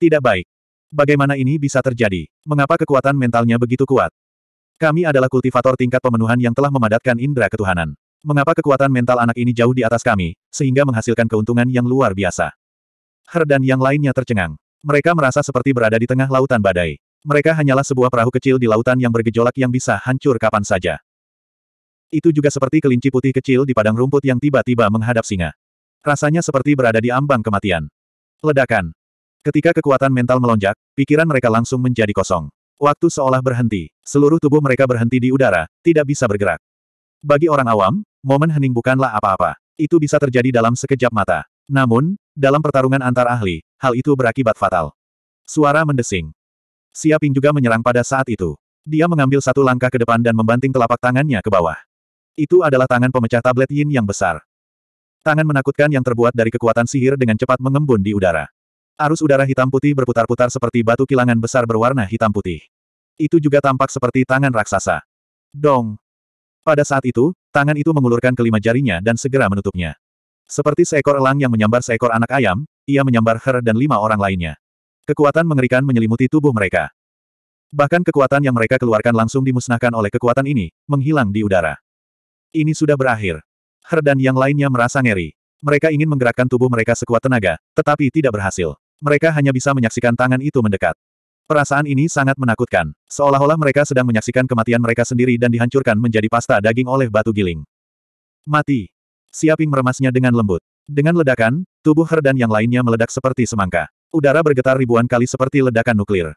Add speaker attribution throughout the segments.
Speaker 1: Tidak baik. Bagaimana ini bisa terjadi? Mengapa kekuatan mentalnya begitu kuat? Kami adalah kultivator tingkat pemenuhan yang telah memadatkan indera ketuhanan. Mengapa kekuatan mental anak ini jauh di atas kami, sehingga menghasilkan keuntungan yang luar biasa? Her dan yang lainnya tercengang. Mereka merasa seperti berada di tengah lautan badai. Mereka hanyalah sebuah perahu kecil di lautan yang bergejolak yang bisa hancur kapan saja. Itu juga seperti kelinci putih kecil di padang rumput yang tiba-tiba menghadap singa. Rasanya seperti berada di ambang kematian. Ledakan. Ketika kekuatan mental melonjak, pikiran mereka langsung menjadi kosong. Waktu seolah berhenti, seluruh tubuh mereka berhenti di udara, tidak bisa bergerak. Bagi orang awam, momen hening bukanlah apa-apa. Itu bisa terjadi dalam sekejap mata. Namun, dalam pertarungan antar ahli, hal itu berakibat fatal. Suara mendesing. Siaping juga menyerang pada saat itu. Dia mengambil satu langkah ke depan dan membanting telapak tangannya ke bawah. Itu adalah tangan pemecah tablet yin yang besar. Tangan menakutkan yang terbuat dari kekuatan sihir dengan cepat mengembun di udara. Arus udara hitam putih berputar-putar seperti batu kilangan besar berwarna hitam putih. Itu juga tampak seperti tangan raksasa. Dong! Pada saat itu, tangan itu mengulurkan kelima jarinya dan segera menutupnya. Seperti seekor elang yang menyambar seekor anak ayam, ia menyambar Her dan lima orang lainnya. Kekuatan mengerikan menyelimuti tubuh mereka. Bahkan kekuatan yang mereka keluarkan langsung dimusnahkan oleh kekuatan ini, menghilang di udara. Ini sudah berakhir. Her dan yang lainnya merasa ngeri. Mereka ingin menggerakkan tubuh mereka sekuat tenaga, tetapi tidak berhasil. Mereka hanya bisa menyaksikan tangan itu mendekat. Perasaan ini sangat menakutkan, seolah-olah mereka sedang menyaksikan kematian mereka sendiri dan dihancurkan menjadi pasta daging oleh batu giling. Mati. Siaping meremasnya dengan lembut. Dengan ledakan, tubuh Her dan yang lainnya meledak seperti semangka. Udara bergetar ribuan kali seperti ledakan nuklir.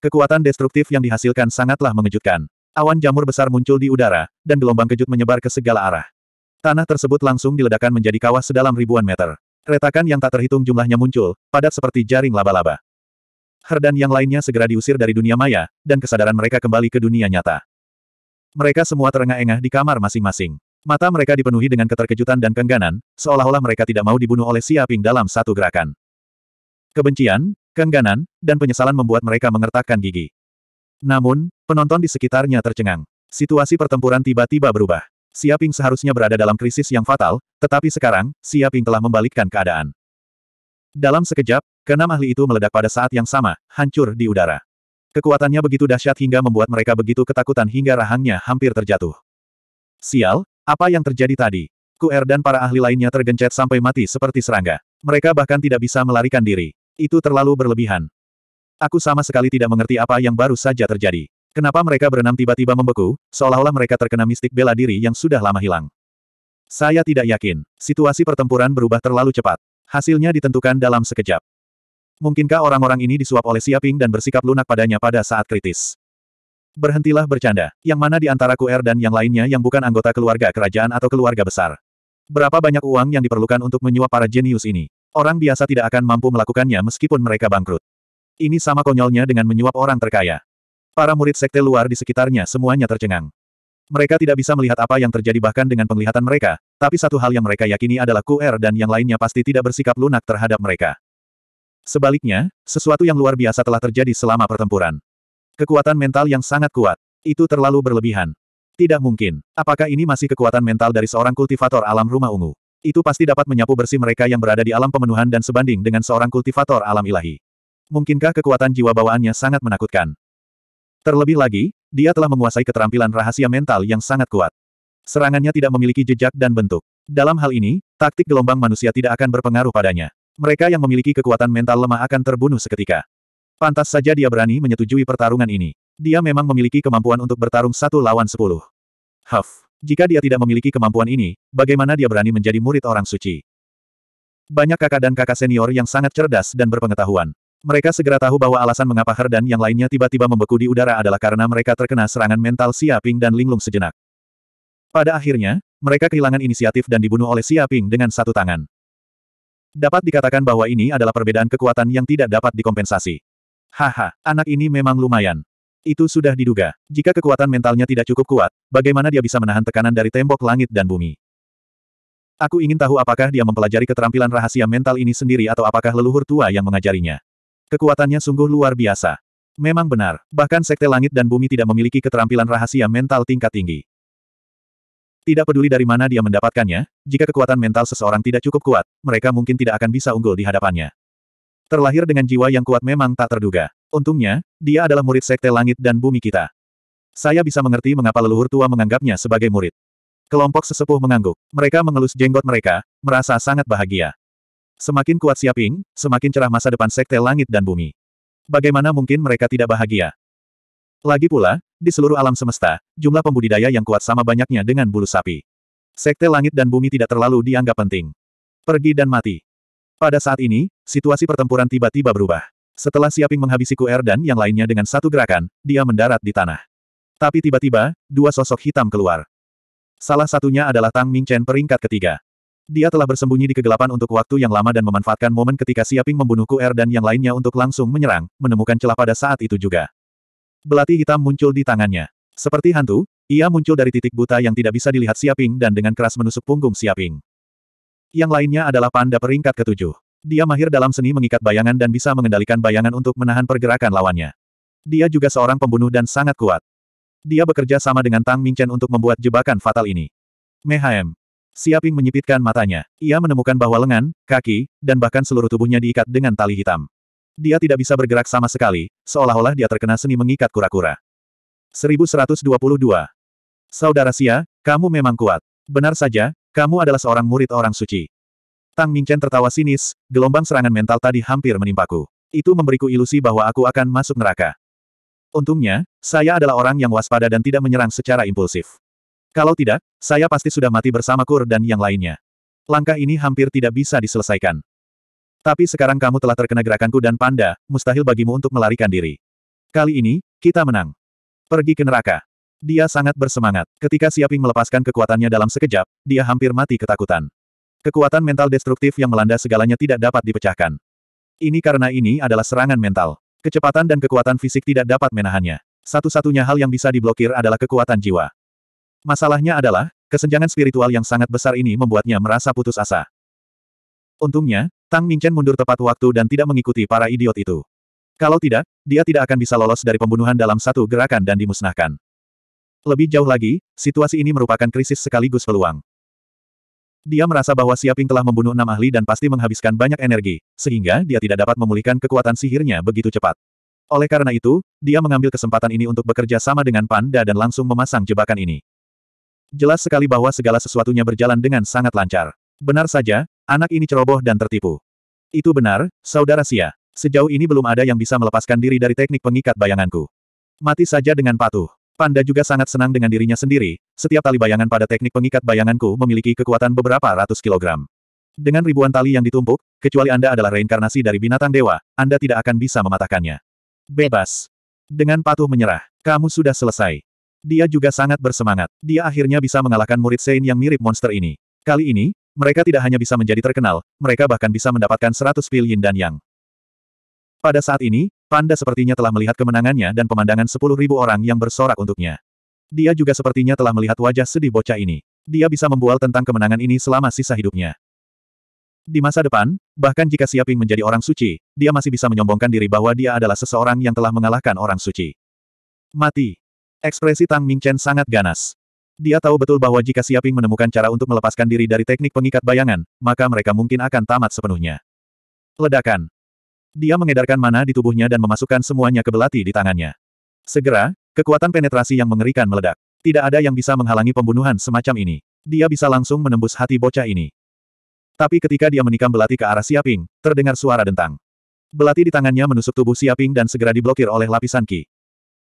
Speaker 1: Kekuatan destruktif yang dihasilkan sangatlah mengejutkan. Awan jamur besar muncul di udara, dan gelombang kejut menyebar ke segala arah. Tanah tersebut langsung diledakkan menjadi kawah sedalam ribuan meter. Retakan yang tak terhitung jumlahnya muncul, padat seperti jaring laba-laba. Herdan yang lainnya segera diusir dari dunia maya, dan kesadaran mereka kembali ke dunia nyata. Mereka semua terengah-engah di kamar masing-masing. Mata mereka dipenuhi dengan keterkejutan dan kengganan, seolah-olah mereka tidak mau dibunuh oleh Siaping dalam satu gerakan. Kebencian, kengganan, dan penyesalan membuat mereka mengertakkan gigi. Namun, penonton di sekitarnya tercengang. Situasi pertempuran tiba-tiba berubah. Siaping seharusnya berada dalam krisis yang fatal, tetapi sekarang, Siaping telah membalikkan keadaan. Dalam sekejap, keenam ahli itu meledak pada saat yang sama, hancur di udara. Kekuatannya begitu dahsyat hingga membuat mereka begitu ketakutan hingga rahangnya hampir terjatuh. Sial, apa yang terjadi tadi? Kuer dan para ahli lainnya tergencet sampai mati seperti serangga. Mereka bahkan tidak bisa melarikan diri. Itu terlalu berlebihan. Aku sama sekali tidak mengerti apa yang baru saja terjadi. Kenapa mereka berenam tiba-tiba membeku, seolah-olah mereka terkena mistik bela diri yang sudah lama hilang. Saya tidak yakin. Situasi pertempuran berubah terlalu cepat. Hasilnya ditentukan dalam sekejap. Mungkinkah orang-orang ini disuap oleh Siaping dan bersikap lunak padanya pada saat kritis? Berhentilah bercanda. Yang mana di antara QR er dan yang lainnya yang bukan anggota keluarga kerajaan atau keluarga besar? Berapa banyak uang yang diperlukan untuk menyuap para jenius ini? Orang biasa tidak akan mampu melakukannya meskipun mereka bangkrut. Ini sama konyolnya dengan menyuap orang terkaya. Para murid sekte luar di sekitarnya semuanya tercengang. Mereka tidak bisa melihat apa yang terjadi bahkan dengan penglihatan mereka, tapi satu hal yang mereka yakini adalah QR dan yang lainnya pasti tidak bersikap lunak terhadap mereka. Sebaliknya, sesuatu yang luar biasa telah terjadi selama pertempuran. Kekuatan mental yang sangat kuat. Itu terlalu berlebihan. Tidak mungkin. Apakah ini masih kekuatan mental dari seorang kultivator alam rumah ungu? Itu pasti dapat menyapu bersih mereka yang berada di alam pemenuhan dan sebanding dengan seorang kultivator alam ilahi. Mungkinkah kekuatan jiwa bawaannya sangat menakutkan? Terlebih lagi, dia telah menguasai keterampilan rahasia mental yang sangat kuat. Serangannya tidak memiliki jejak dan bentuk. Dalam hal ini, taktik gelombang manusia tidak akan berpengaruh padanya. Mereka yang memiliki kekuatan mental lemah akan terbunuh seketika. Pantas saja dia berani menyetujui pertarungan ini. Dia memang memiliki kemampuan untuk bertarung satu lawan sepuluh. Huff. Jika dia tidak memiliki kemampuan ini, bagaimana dia berani menjadi murid orang suci? Banyak kakak dan kakak senior yang sangat cerdas dan berpengetahuan. Mereka segera tahu bahwa alasan mengapa Her dan yang lainnya tiba-tiba membeku di udara adalah karena mereka terkena serangan mental Siaping dan Linglung sejenak. Pada akhirnya, mereka kehilangan inisiatif dan dibunuh oleh Siaping dengan satu tangan. Dapat dikatakan bahwa ini adalah perbedaan kekuatan yang tidak dapat dikompensasi. Haha, anak ini memang lumayan. Itu sudah diduga. Jika kekuatan mentalnya tidak cukup kuat, bagaimana dia bisa menahan tekanan dari tembok langit dan bumi? Aku ingin tahu apakah dia mempelajari keterampilan rahasia mental ini sendiri atau apakah leluhur tua yang mengajarinya. Kekuatannya sungguh luar biasa. Memang benar, bahkan sekte langit dan bumi tidak memiliki keterampilan rahasia mental tingkat tinggi. Tidak peduli dari mana dia mendapatkannya, jika kekuatan mental seseorang tidak cukup kuat, mereka mungkin tidak akan bisa unggul di hadapannya. Terlahir dengan jiwa yang kuat memang tak terduga. Untungnya, dia adalah murid sekte langit dan bumi kita. Saya bisa mengerti mengapa leluhur tua menganggapnya sebagai murid. Kelompok sesepuh mengangguk. Mereka mengelus jenggot mereka, merasa sangat bahagia. Semakin kuat Siaping, semakin cerah masa depan Sekte Langit dan Bumi. Bagaimana mungkin mereka tidak bahagia? Lagi pula, di seluruh alam semesta, jumlah pembudidaya yang kuat sama banyaknya dengan bulu sapi. Sekte Langit dan Bumi tidak terlalu dianggap penting. Pergi dan mati. Pada saat ini, situasi pertempuran tiba-tiba berubah. Setelah Siaping menghabisi Kuer dan yang lainnya dengan satu gerakan, dia mendarat di tanah. Tapi tiba-tiba, dua sosok hitam keluar. Salah satunya adalah Tang Mingchen peringkat ketiga. Dia telah bersembunyi di kegelapan untuk waktu yang lama dan memanfaatkan momen ketika Siaping membunuhku Er dan yang lainnya untuk langsung menyerang, menemukan celah pada saat itu juga. Belati hitam muncul di tangannya. Seperti hantu, ia muncul dari titik buta yang tidak bisa dilihat Siaping dan dengan keras menusuk punggung Siaping. Yang lainnya adalah panda peringkat ketujuh. Dia mahir dalam seni mengikat bayangan dan bisa mengendalikan bayangan untuk menahan pergerakan lawannya. Dia juga seorang pembunuh dan sangat kuat. Dia bekerja sama dengan Tang Mingchen untuk membuat jebakan fatal ini. Mehaem, Siaping menyipitkan matanya. Ia menemukan bahwa lengan, kaki, dan bahkan seluruh tubuhnya diikat dengan tali hitam. Dia tidak bisa bergerak sama sekali, seolah-olah dia terkena seni mengikat kura-kura. 1122. Saudara Sia, kamu memang kuat. Benar saja, kamu adalah seorang murid orang suci. Tang Mingchen tertawa sinis, gelombang serangan mental tadi hampir menimpaku. Itu memberiku ilusi bahwa aku akan masuk neraka. Untungnya, saya adalah orang yang waspada dan tidak menyerang secara impulsif. Kalau tidak, saya pasti sudah mati bersama Kur dan yang lainnya. Langkah ini hampir tidak bisa diselesaikan. Tapi sekarang kamu telah terkena gerakanku dan panda, mustahil bagimu untuk melarikan diri. Kali ini, kita menang. Pergi ke neraka. Dia sangat bersemangat. Ketika Siaping melepaskan kekuatannya dalam sekejap, dia hampir mati ketakutan. Kekuatan mental destruktif yang melanda segalanya tidak dapat dipecahkan. Ini karena ini adalah serangan mental. Kecepatan dan kekuatan fisik tidak dapat menahannya. Satu-satunya hal yang bisa diblokir adalah kekuatan jiwa. Masalahnya adalah, kesenjangan spiritual yang sangat besar ini membuatnya merasa putus asa. Untungnya, Tang Mingchen mundur tepat waktu dan tidak mengikuti para idiot itu. Kalau tidak, dia tidak akan bisa lolos dari pembunuhan dalam satu gerakan dan dimusnahkan. Lebih jauh lagi, situasi ini merupakan krisis sekaligus peluang. Dia merasa bahwa Siaping telah membunuh enam ahli dan pasti menghabiskan banyak energi, sehingga dia tidak dapat memulihkan kekuatan sihirnya begitu cepat. Oleh karena itu, dia mengambil kesempatan ini untuk bekerja sama dengan Panda dan langsung memasang jebakan ini. Jelas sekali bahwa segala sesuatunya berjalan dengan sangat lancar. Benar saja, anak ini ceroboh dan tertipu. Itu benar, Saudara Sia. Sejauh ini belum ada yang bisa melepaskan diri dari teknik pengikat bayanganku. Mati saja dengan patuh. Panda juga sangat senang dengan dirinya sendiri, setiap tali bayangan pada teknik pengikat bayanganku memiliki kekuatan beberapa ratus kilogram. Dengan ribuan tali yang ditumpuk, kecuali Anda adalah reinkarnasi dari binatang dewa, Anda tidak akan bisa mematahkannya. Bebas. Dengan patuh menyerah, kamu sudah selesai. Dia juga sangat bersemangat. Dia akhirnya bisa mengalahkan murid Sein yang mirip monster ini. Kali ini, mereka tidak hanya bisa menjadi terkenal, mereka bahkan bisa mendapatkan 100 pil yin dan yang. Pada saat ini, Panda sepertinya telah melihat kemenangannya dan pemandangan 10.000 orang yang bersorak untuknya. Dia juga sepertinya telah melihat wajah sedih bocah ini. Dia bisa membual tentang kemenangan ini selama sisa hidupnya. Di masa depan, bahkan jika Siaping menjadi orang suci, dia masih bisa menyombongkan diri bahwa dia adalah seseorang yang telah mengalahkan orang suci. Mati. Ekspresi Tang Mingchen sangat ganas. Dia tahu betul bahwa jika Siaping menemukan cara untuk melepaskan diri dari teknik pengikat bayangan, maka mereka mungkin akan tamat sepenuhnya. Ledakan. Dia mengedarkan mana di tubuhnya dan memasukkan semuanya ke belati di tangannya. Segera, kekuatan penetrasi yang mengerikan meledak. Tidak ada yang bisa menghalangi pembunuhan semacam ini. Dia bisa langsung menembus hati bocah ini. Tapi ketika dia menikam belati ke arah Siaping, terdengar suara dentang. Belati di tangannya menusuk tubuh Siaping dan segera diblokir oleh lapisan Ki.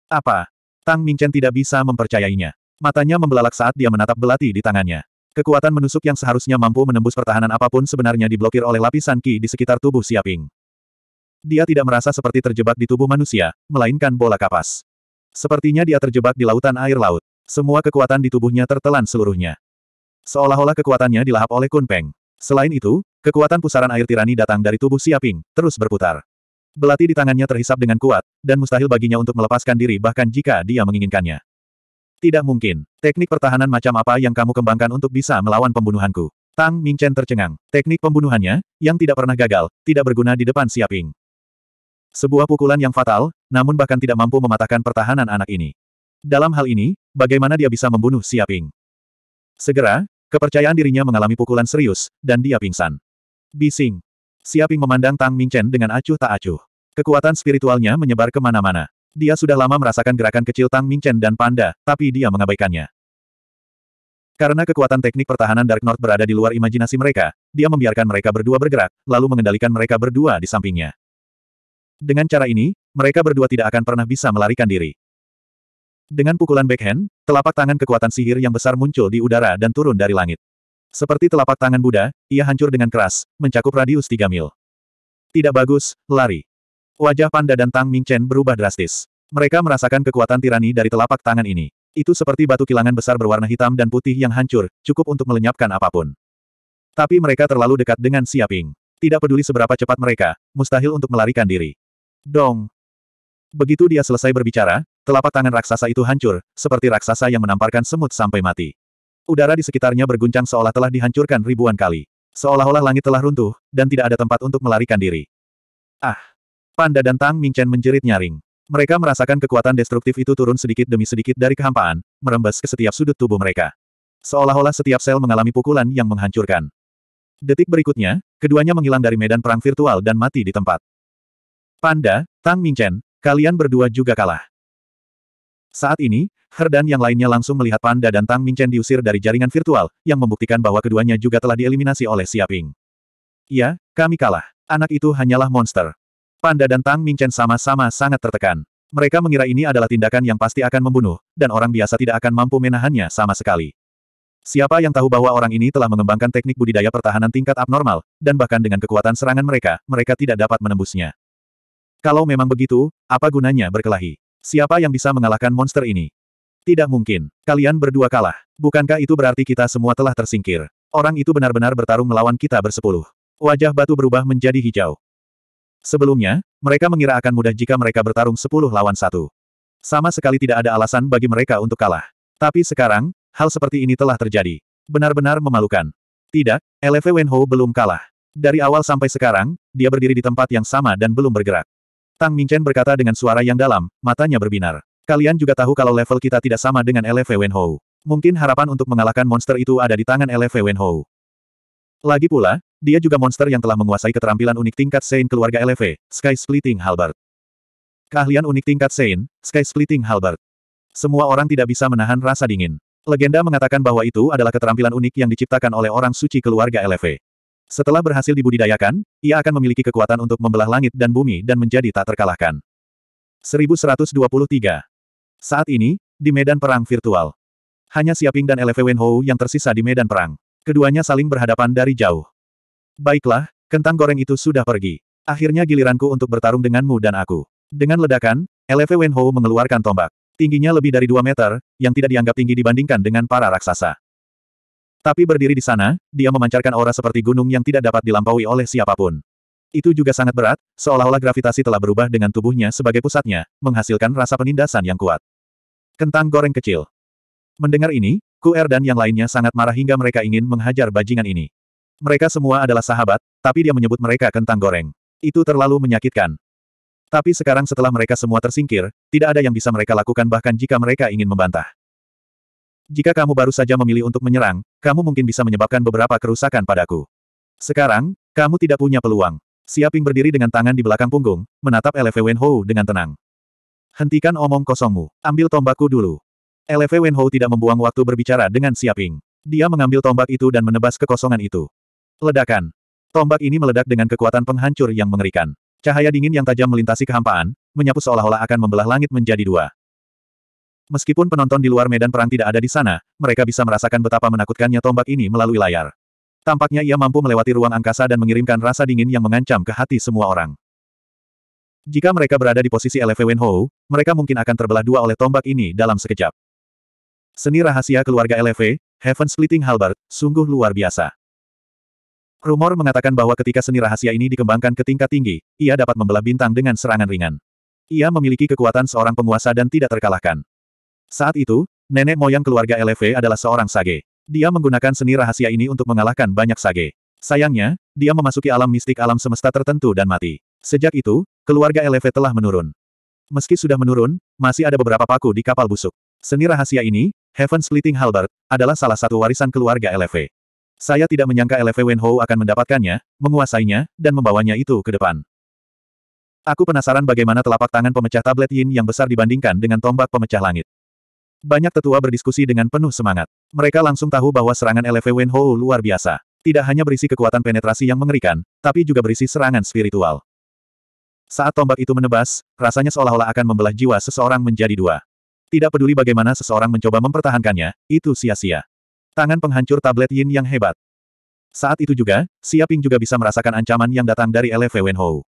Speaker 1: Apa? Tang Mingchen tidak bisa mempercayainya. Matanya membelalak saat dia menatap belati di tangannya. Kekuatan menusuk yang seharusnya mampu menembus pertahanan apapun sebenarnya diblokir oleh lapisan ki di sekitar tubuh Siaping. Dia tidak merasa seperti terjebak di tubuh manusia, melainkan bola kapas. Sepertinya dia terjebak di lautan air laut. Semua kekuatan di tubuhnya tertelan seluruhnya. Seolah-olah kekuatannya dilahap oleh Kun Peng. Selain itu, kekuatan pusaran air tirani datang dari tubuh Siaping, terus berputar. Belati di tangannya terhisap dengan kuat, dan mustahil baginya untuk melepaskan diri bahkan jika dia menginginkannya. Tidak mungkin. Teknik pertahanan macam apa yang kamu kembangkan untuk bisa melawan pembunuhanku? Tang Mingchen tercengang. Teknik pembunuhannya, yang tidak pernah gagal, tidak berguna di depan Siaping. Sebuah pukulan yang fatal, namun bahkan tidak mampu mematahkan pertahanan anak ini. Dalam hal ini, bagaimana dia bisa membunuh Siaping? Segera, kepercayaan dirinya mengalami pukulan serius, dan dia pingsan. Bising. Siaping memandang Tang Mingchen dengan acuh tak acuh. Kekuatan spiritualnya menyebar kemana-mana. Dia sudah lama merasakan gerakan kecil Tang Mingchen dan Panda, tapi dia mengabaikannya. Karena kekuatan teknik pertahanan Dark North berada di luar imajinasi mereka, dia membiarkan mereka berdua bergerak, lalu mengendalikan mereka berdua di sampingnya. Dengan cara ini, mereka berdua tidak akan pernah bisa melarikan diri. Dengan pukulan backhand, telapak tangan kekuatan sihir yang besar muncul di udara dan turun dari langit. Seperti telapak tangan Buddha, ia hancur dengan keras, mencakup radius tiga mil. Tidak bagus, lari. Wajah Panda dan Tang Mingchen berubah drastis. Mereka merasakan kekuatan tirani dari telapak tangan ini. Itu seperti batu kilangan besar berwarna hitam dan putih yang hancur, cukup untuk melenyapkan apapun. Tapi mereka terlalu dekat dengan Siaping. Tidak peduli seberapa cepat mereka, mustahil untuk melarikan diri. Dong! Begitu dia selesai berbicara, telapak tangan raksasa itu hancur, seperti raksasa yang menamparkan semut sampai mati. Udara di sekitarnya berguncang seolah telah dihancurkan ribuan kali. Seolah-olah langit telah runtuh, dan tidak ada tempat untuk melarikan diri. Ah! Panda dan Tang Mingchen menjerit nyaring. Mereka merasakan kekuatan destruktif itu turun sedikit demi sedikit dari kehampaan, merembes ke setiap sudut tubuh mereka. Seolah-olah setiap sel mengalami pukulan yang menghancurkan. Detik berikutnya, keduanya menghilang dari medan perang virtual dan mati di tempat. Panda, Tang Mingchen, kalian berdua juga kalah. Saat ini, herdan yang lainnya langsung melihat Panda dan Tang Mingchen diusir dari jaringan virtual, yang membuktikan bahwa keduanya juga telah dieliminasi oleh Siaping. iya kami kalah. Anak itu hanyalah monster. Panda dan Tang Mingchen sama-sama sangat tertekan. Mereka mengira ini adalah tindakan yang pasti akan membunuh, dan orang biasa tidak akan mampu menahannya sama sekali. Siapa yang tahu bahwa orang ini telah mengembangkan teknik budidaya pertahanan tingkat abnormal, dan bahkan dengan kekuatan serangan mereka, mereka tidak dapat menembusnya. Kalau memang begitu, apa gunanya berkelahi? Siapa yang bisa mengalahkan monster ini? Tidak mungkin. Kalian berdua kalah. Bukankah itu berarti kita semua telah tersingkir? Orang itu benar-benar bertarung melawan kita bersepuluh. Wajah batu berubah menjadi hijau. Sebelumnya, mereka mengira akan mudah jika mereka bertarung sepuluh lawan satu. Sama sekali tidak ada alasan bagi mereka untuk kalah. Tapi sekarang, hal seperti ini telah terjadi. Benar-benar memalukan. Tidak, Wen Wenho belum kalah. Dari awal sampai sekarang, dia berdiri di tempat yang sama dan belum bergerak. Tang Mingchen berkata dengan suara yang dalam, matanya berbinar. Kalian juga tahu kalau level kita tidak sama dengan LV Wenhou. Mungkin harapan untuk mengalahkan monster itu ada di tangan LV Wenhou. Lagi pula, dia juga monster yang telah menguasai keterampilan unik tingkat Sein keluarga LV, Sky Splitting Halberd. Keahlian unik tingkat Sein, Sky Splitting Halberd. Semua orang tidak bisa menahan rasa dingin. Legenda mengatakan bahwa itu adalah keterampilan unik yang diciptakan oleh orang suci keluarga LV. Setelah berhasil dibudidayakan, ia akan memiliki kekuatan untuk membelah langit dan bumi dan menjadi tak terkalahkan. 1123. Saat ini, di medan perang virtual. Hanya Siaping dan Eleve Wenhou yang tersisa di medan perang. Keduanya saling berhadapan dari jauh. Baiklah, kentang goreng itu sudah pergi. Akhirnya giliranku untuk bertarung denganmu dan aku. Dengan ledakan, Eleve Wenhou mengeluarkan tombak. Tingginya lebih dari 2 meter, yang tidak dianggap tinggi dibandingkan dengan para raksasa. Tapi berdiri di sana, dia memancarkan aura seperti gunung yang tidak dapat dilampaui oleh siapapun. Itu juga sangat berat, seolah-olah gravitasi telah berubah dengan tubuhnya sebagai pusatnya, menghasilkan rasa penindasan yang kuat. Kentang goreng kecil. Mendengar ini, Er dan yang lainnya sangat marah hingga mereka ingin menghajar bajingan ini. Mereka semua adalah sahabat, tapi dia menyebut mereka kentang goreng. Itu terlalu menyakitkan. Tapi sekarang setelah mereka semua tersingkir, tidak ada yang bisa mereka lakukan bahkan jika mereka ingin membantah. Jika kamu baru saja memilih untuk menyerang, kamu mungkin bisa menyebabkan beberapa kerusakan padaku. Sekarang, kamu tidak punya peluang. Siaping berdiri dengan tangan di belakang punggung, menatap LV Wenhou dengan tenang. Hentikan omong kosongmu, ambil tombakku dulu. LV Wenhou tidak membuang waktu berbicara dengan Siaping. Dia mengambil tombak itu dan menebas kekosongan itu. Ledakan. Tombak ini meledak dengan kekuatan penghancur yang mengerikan. Cahaya dingin yang tajam melintasi kehampaan, menyapu seolah-olah akan membelah langit menjadi dua. Meskipun penonton di luar medan perang tidak ada di sana, mereka bisa merasakan betapa menakutkannya tombak ini melalui layar. Tampaknya ia mampu melewati ruang angkasa dan mengirimkan rasa dingin yang mengancam ke hati semua orang. Jika mereka berada di posisi LV Wenhou, mereka mungkin akan terbelah dua oleh tombak ini dalam sekejap. Seni rahasia keluarga LV, Heaven Splitting Halbert, sungguh luar biasa. Rumor mengatakan bahwa ketika seni rahasia ini dikembangkan ke tingkat tinggi, ia dapat membelah bintang dengan serangan ringan. Ia memiliki kekuatan seorang penguasa dan tidak terkalahkan. Saat itu, nenek moyang keluarga LV adalah seorang sage. Dia menggunakan seni rahasia ini untuk mengalahkan banyak sage. Sayangnya, dia memasuki alam mistik alam semesta tertentu dan mati. Sejak itu, keluarga LV telah menurun. Meski sudah menurun, masih ada beberapa paku di kapal busuk. Seni rahasia ini, Heaven Splitting Halberd, adalah salah satu warisan keluarga LV. Saya tidak menyangka LV Wenho akan mendapatkannya, menguasainya, dan membawanya itu ke depan. Aku penasaran bagaimana telapak tangan pemecah tablet yin yang besar dibandingkan dengan tombak pemecah langit. Banyak tetua berdiskusi dengan penuh semangat. Mereka langsung tahu bahwa serangan LV Wenho luar biasa. Tidak hanya berisi kekuatan penetrasi yang mengerikan, tapi juga berisi serangan spiritual. Saat tombak itu menebas, rasanya seolah-olah akan membelah jiwa seseorang menjadi dua. Tidak peduli bagaimana seseorang mencoba mempertahankannya, itu sia-sia. Tangan penghancur tablet yin yang hebat. Saat itu juga, Siaping juga bisa merasakan ancaman yang datang dari LV Wenho.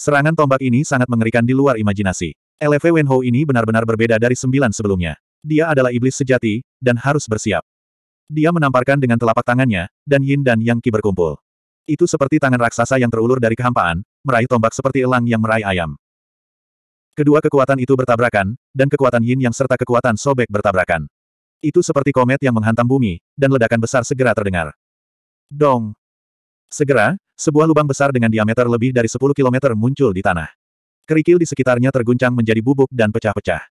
Speaker 1: Serangan tombak ini sangat mengerikan di luar imajinasi. LV Wenho ini benar-benar berbeda dari sembilan sebelumnya. Dia adalah iblis sejati, dan harus bersiap. Dia menamparkan dengan telapak tangannya, dan yin dan yang ki berkumpul. Itu seperti tangan raksasa yang terulur dari kehampaan, meraih tombak seperti elang yang meraih ayam. Kedua kekuatan itu bertabrakan, dan kekuatan yin yang serta kekuatan sobek bertabrakan. Itu seperti komet yang menghantam bumi, dan ledakan besar segera terdengar. Dong! Segera, sebuah lubang besar dengan diameter lebih dari 10 km muncul di tanah. Kerikil di sekitarnya terguncang menjadi bubuk dan pecah-pecah.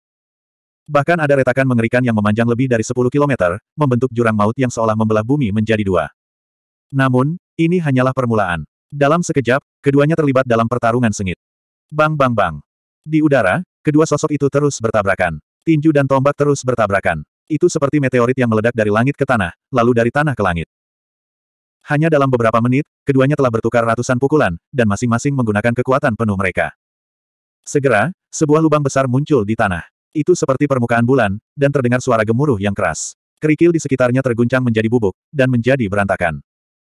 Speaker 1: Bahkan ada retakan mengerikan yang memanjang lebih dari 10 km, membentuk jurang maut yang seolah membelah bumi menjadi dua. Namun, ini hanyalah permulaan. Dalam sekejap, keduanya terlibat dalam pertarungan sengit. Bang bang bang. Di udara, kedua sosok itu terus bertabrakan. Tinju dan tombak terus bertabrakan. Itu seperti meteorit yang meledak dari langit ke tanah, lalu dari tanah ke langit. Hanya dalam beberapa menit, keduanya telah bertukar ratusan pukulan, dan masing-masing menggunakan kekuatan penuh mereka. Segera, sebuah lubang besar muncul di tanah. Itu seperti permukaan bulan, dan terdengar suara gemuruh yang keras. Kerikil di sekitarnya terguncang menjadi bubuk, dan menjadi berantakan.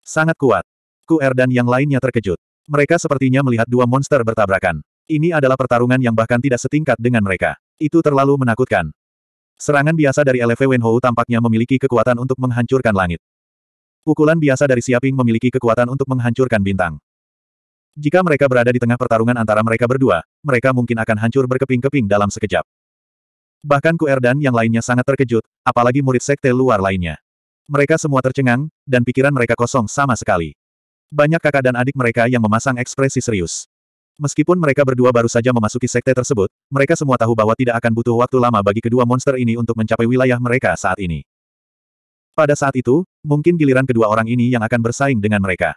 Speaker 1: Sangat kuat. Ku Er dan yang lainnya terkejut. Mereka sepertinya melihat dua monster bertabrakan. Ini adalah pertarungan yang bahkan tidak setingkat dengan mereka. Itu terlalu menakutkan. Serangan biasa dari LV Wenhou tampaknya memiliki kekuatan untuk menghancurkan langit. Pukulan biasa dari Siaping memiliki kekuatan untuk menghancurkan bintang. Jika mereka berada di tengah pertarungan antara mereka berdua, mereka mungkin akan hancur berkeping-keping dalam sekejap. Bahkan Kuer dan yang lainnya sangat terkejut, apalagi murid sekte luar lainnya. Mereka semua tercengang, dan pikiran mereka kosong sama sekali. Banyak kakak dan adik mereka yang memasang ekspresi serius. Meskipun mereka berdua baru saja memasuki sekte tersebut, mereka semua tahu bahwa tidak akan butuh waktu lama bagi kedua monster ini untuk mencapai wilayah mereka saat ini. Pada saat itu, mungkin giliran kedua orang ini yang akan bersaing dengan mereka.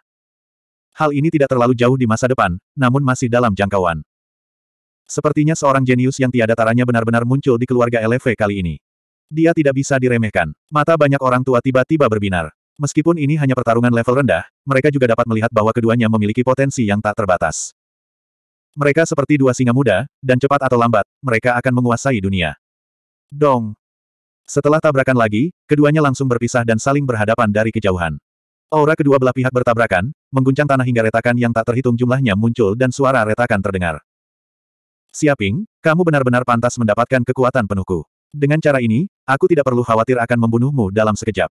Speaker 1: Hal ini tidak terlalu jauh di masa depan, namun masih dalam jangkauan. Sepertinya seorang jenius yang tiada taranya benar-benar muncul di keluarga LV kali ini. Dia tidak bisa diremehkan. Mata banyak orang tua tiba-tiba berbinar. Meskipun ini hanya pertarungan level rendah, mereka juga dapat melihat bahwa keduanya memiliki potensi yang tak terbatas. Mereka seperti dua singa muda, dan cepat atau lambat, mereka akan menguasai dunia. Dong! Setelah tabrakan lagi, keduanya langsung berpisah dan saling berhadapan dari kejauhan. Aura kedua belah pihak bertabrakan, mengguncang tanah hingga retakan yang tak terhitung jumlahnya muncul dan suara retakan terdengar. Siaping, kamu benar-benar pantas mendapatkan kekuatan penuhku. Dengan cara ini, aku tidak perlu khawatir akan membunuhmu dalam sekejap.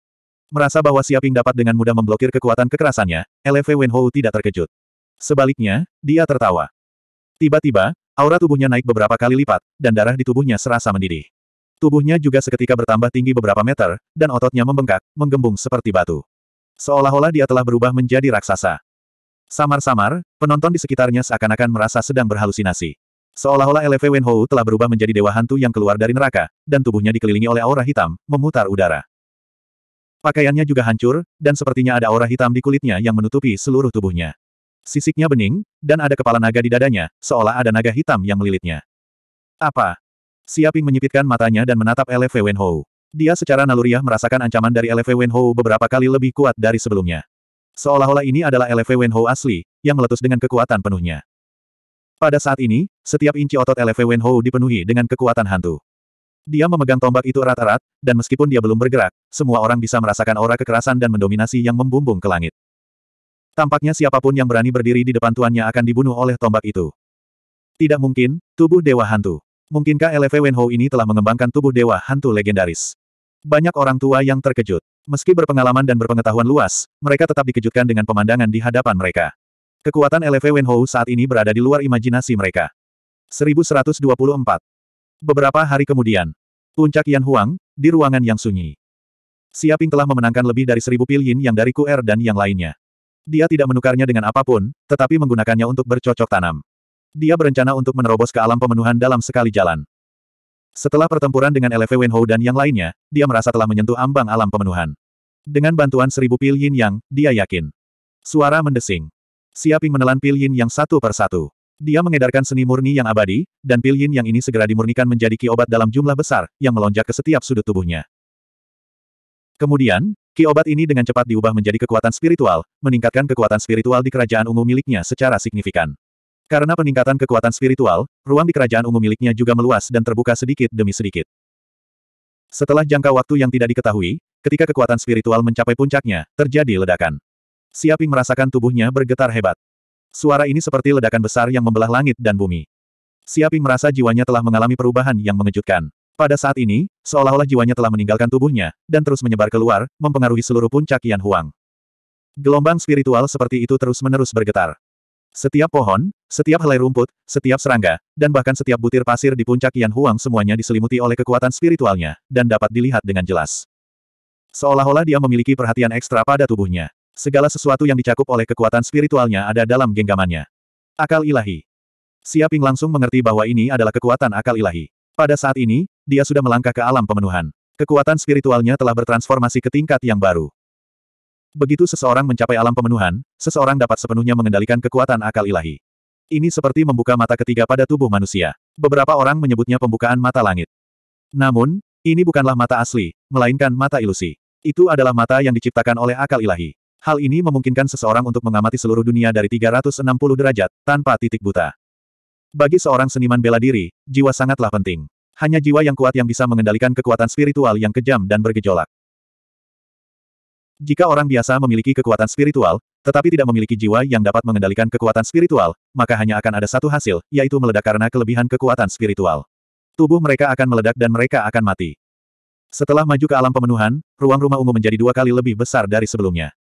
Speaker 1: Merasa bahwa Siaping dapat dengan mudah memblokir kekuatan kekerasannya, LFW Wenhou tidak terkejut. Sebaliknya, dia tertawa. Tiba-tiba, aura tubuhnya naik beberapa kali lipat, dan darah di tubuhnya serasa mendidih. Tubuhnya juga seketika bertambah tinggi beberapa meter, dan ototnya membengkak, menggembung seperti batu. Seolah-olah dia telah berubah menjadi raksasa. Samar-samar, penonton di sekitarnya seakan-akan merasa sedang berhalusinasi. Seolah-olah Eleve Wenhou telah berubah menjadi dewa hantu yang keluar dari neraka, dan tubuhnya dikelilingi oleh aura hitam, memutar udara. Pakaiannya juga hancur, dan sepertinya ada aura hitam di kulitnya yang menutupi seluruh tubuhnya. Sisiknya bening, dan ada kepala naga di dadanya, seolah ada naga hitam yang melilitnya. Apa? Siaping menyipitkan matanya dan menatap Eleve Wenhou. Dia secara naluriah merasakan ancaman dari Eleve Wenhou beberapa kali lebih kuat dari sebelumnya. Seolah-olah ini adalah Eleve Wenhou asli, yang meletus dengan kekuatan penuhnya. Pada saat ini, setiap inci otot LV Wenhou dipenuhi dengan kekuatan hantu. Dia memegang tombak itu erat-erat, dan meskipun dia belum bergerak, semua orang bisa merasakan aura kekerasan dan mendominasi yang membumbung ke langit. Tampaknya siapapun yang berani berdiri di depan tuannya akan dibunuh oleh tombak itu. Tidak mungkin, tubuh Dewa Hantu. Mungkinkah LV Wenhou ini telah mengembangkan tubuh Dewa Hantu legendaris? Banyak orang tua yang terkejut. Meski berpengalaman dan berpengetahuan luas, mereka tetap dikejutkan dengan pemandangan di hadapan mereka. Kekuatan LV Wenhou saat ini berada di luar imajinasi mereka. 1124. Beberapa hari kemudian. Puncak Yan Huang, di ruangan yang sunyi. Siaping telah memenangkan lebih dari seribu pil Yin yang dari QR dan yang lainnya. Dia tidak menukarnya dengan apapun, tetapi menggunakannya untuk bercocok tanam. Dia berencana untuk menerobos ke alam pemenuhan dalam sekali jalan. Setelah pertempuran dengan LV Wenhou dan yang lainnya, dia merasa telah menyentuh ambang alam pemenuhan. Dengan bantuan seribu pil Yin yang, dia yakin. Suara mendesing. Siaping menelan pil Yin yang satu per satu. Dia mengedarkan seni murni yang abadi, dan pil Yin yang ini segera dimurnikan menjadi ki obat dalam jumlah besar, yang melonjak ke setiap sudut tubuhnya. Kemudian, ki obat ini dengan cepat diubah menjadi kekuatan spiritual, meningkatkan kekuatan spiritual di kerajaan ungu miliknya secara signifikan. Karena peningkatan kekuatan spiritual, ruang di kerajaan ungu miliknya juga meluas dan terbuka sedikit demi sedikit. Setelah jangka waktu yang tidak diketahui, ketika kekuatan spiritual mencapai puncaknya, terjadi ledakan. Siaping merasakan tubuhnya bergetar hebat. Suara ini seperti ledakan besar yang membelah langit dan bumi. Siaping merasa jiwanya telah mengalami perubahan yang mengejutkan. Pada saat ini, seolah-olah jiwanya telah meninggalkan tubuhnya, dan terus menyebar keluar, mempengaruhi seluruh puncak Yan Huang. Gelombang spiritual seperti itu terus-menerus bergetar. Setiap pohon, setiap helai rumput, setiap serangga, dan bahkan setiap butir pasir di puncak Yan Huang semuanya diselimuti oleh kekuatan spiritualnya, dan dapat dilihat dengan jelas. Seolah-olah dia memiliki perhatian ekstra pada tubuhnya. Segala sesuatu yang dicakup oleh kekuatan spiritualnya ada dalam genggamannya. Akal ilahi. Siaping langsung mengerti bahwa ini adalah kekuatan akal ilahi. Pada saat ini, dia sudah melangkah ke alam pemenuhan. Kekuatan spiritualnya telah bertransformasi ke tingkat yang baru. Begitu seseorang mencapai alam pemenuhan, seseorang dapat sepenuhnya mengendalikan kekuatan akal ilahi. Ini seperti membuka mata ketiga pada tubuh manusia. Beberapa orang menyebutnya pembukaan mata langit. Namun, ini bukanlah mata asli, melainkan mata ilusi. Itu adalah mata yang diciptakan oleh akal ilahi. Hal ini memungkinkan seseorang untuk mengamati seluruh dunia dari 360 derajat, tanpa titik buta. Bagi seorang seniman bela diri, jiwa sangatlah penting. Hanya jiwa yang kuat yang bisa mengendalikan kekuatan spiritual yang kejam dan bergejolak. Jika orang biasa memiliki kekuatan spiritual, tetapi tidak memiliki jiwa yang dapat mengendalikan kekuatan spiritual, maka hanya akan ada satu hasil, yaitu meledak karena kelebihan kekuatan spiritual. Tubuh mereka akan meledak dan mereka akan mati. Setelah maju ke alam pemenuhan, ruang rumah ungu menjadi dua kali lebih besar dari sebelumnya.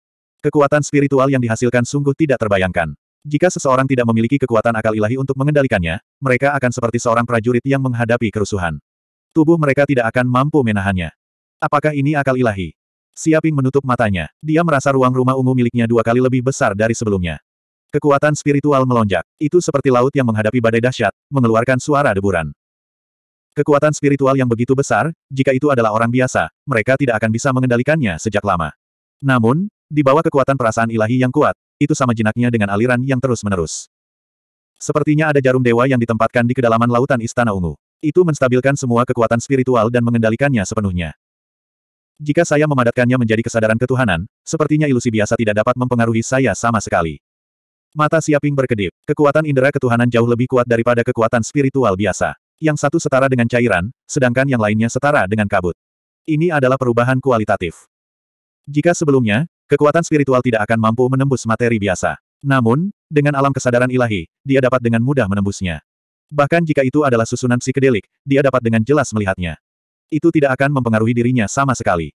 Speaker 1: Kekuatan spiritual yang dihasilkan sungguh tidak terbayangkan. Jika seseorang tidak memiliki kekuatan akal ilahi untuk mengendalikannya, mereka akan seperti seorang prajurit yang menghadapi kerusuhan. Tubuh mereka tidak akan mampu menahannya. Apakah ini akal ilahi? Siaping menutup matanya. Dia merasa ruang rumah ungu miliknya dua kali lebih besar dari sebelumnya. Kekuatan spiritual melonjak. Itu seperti laut yang menghadapi badai dahsyat, mengeluarkan suara deburan. Kekuatan spiritual yang begitu besar, jika itu adalah orang biasa, mereka tidak akan bisa mengendalikannya sejak lama. Namun, di bawah kekuatan perasaan ilahi yang kuat, itu sama jinaknya dengan aliran yang terus-menerus. Sepertinya ada jarum dewa yang ditempatkan di kedalaman lautan Istana Ungu. Itu menstabilkan semua kekuatan spiritual dan mengendalikannya sepenuhnya. Jika saya memadatkannya menjadi kesadaran ketuhanan, sepertinya ilusi biasa tidak dapat mempengaruhi saya sama sekali. Mata Siaping berkedip. Kekuatan indera ketuhanan jauh lebih kuat daripada kekuatan spiritual biasa. Yang satu setara dengan cairan, sedangkan yang lainnya setara dengan kabut. Ini adalah perubahan kualitatif. Jika sebelumnya, Kekuatan spiritual tidak akan mampu menembus materi biasa. Namun, dengan alam kesadaran ilahi, dia dapat dengan mudah menembusnya. Bahkan jika itu adalah susunan psikedelik, dia dapat dengan jelas melihatnya. Itu tidak akan mempengaruhi dirinya sama sekali.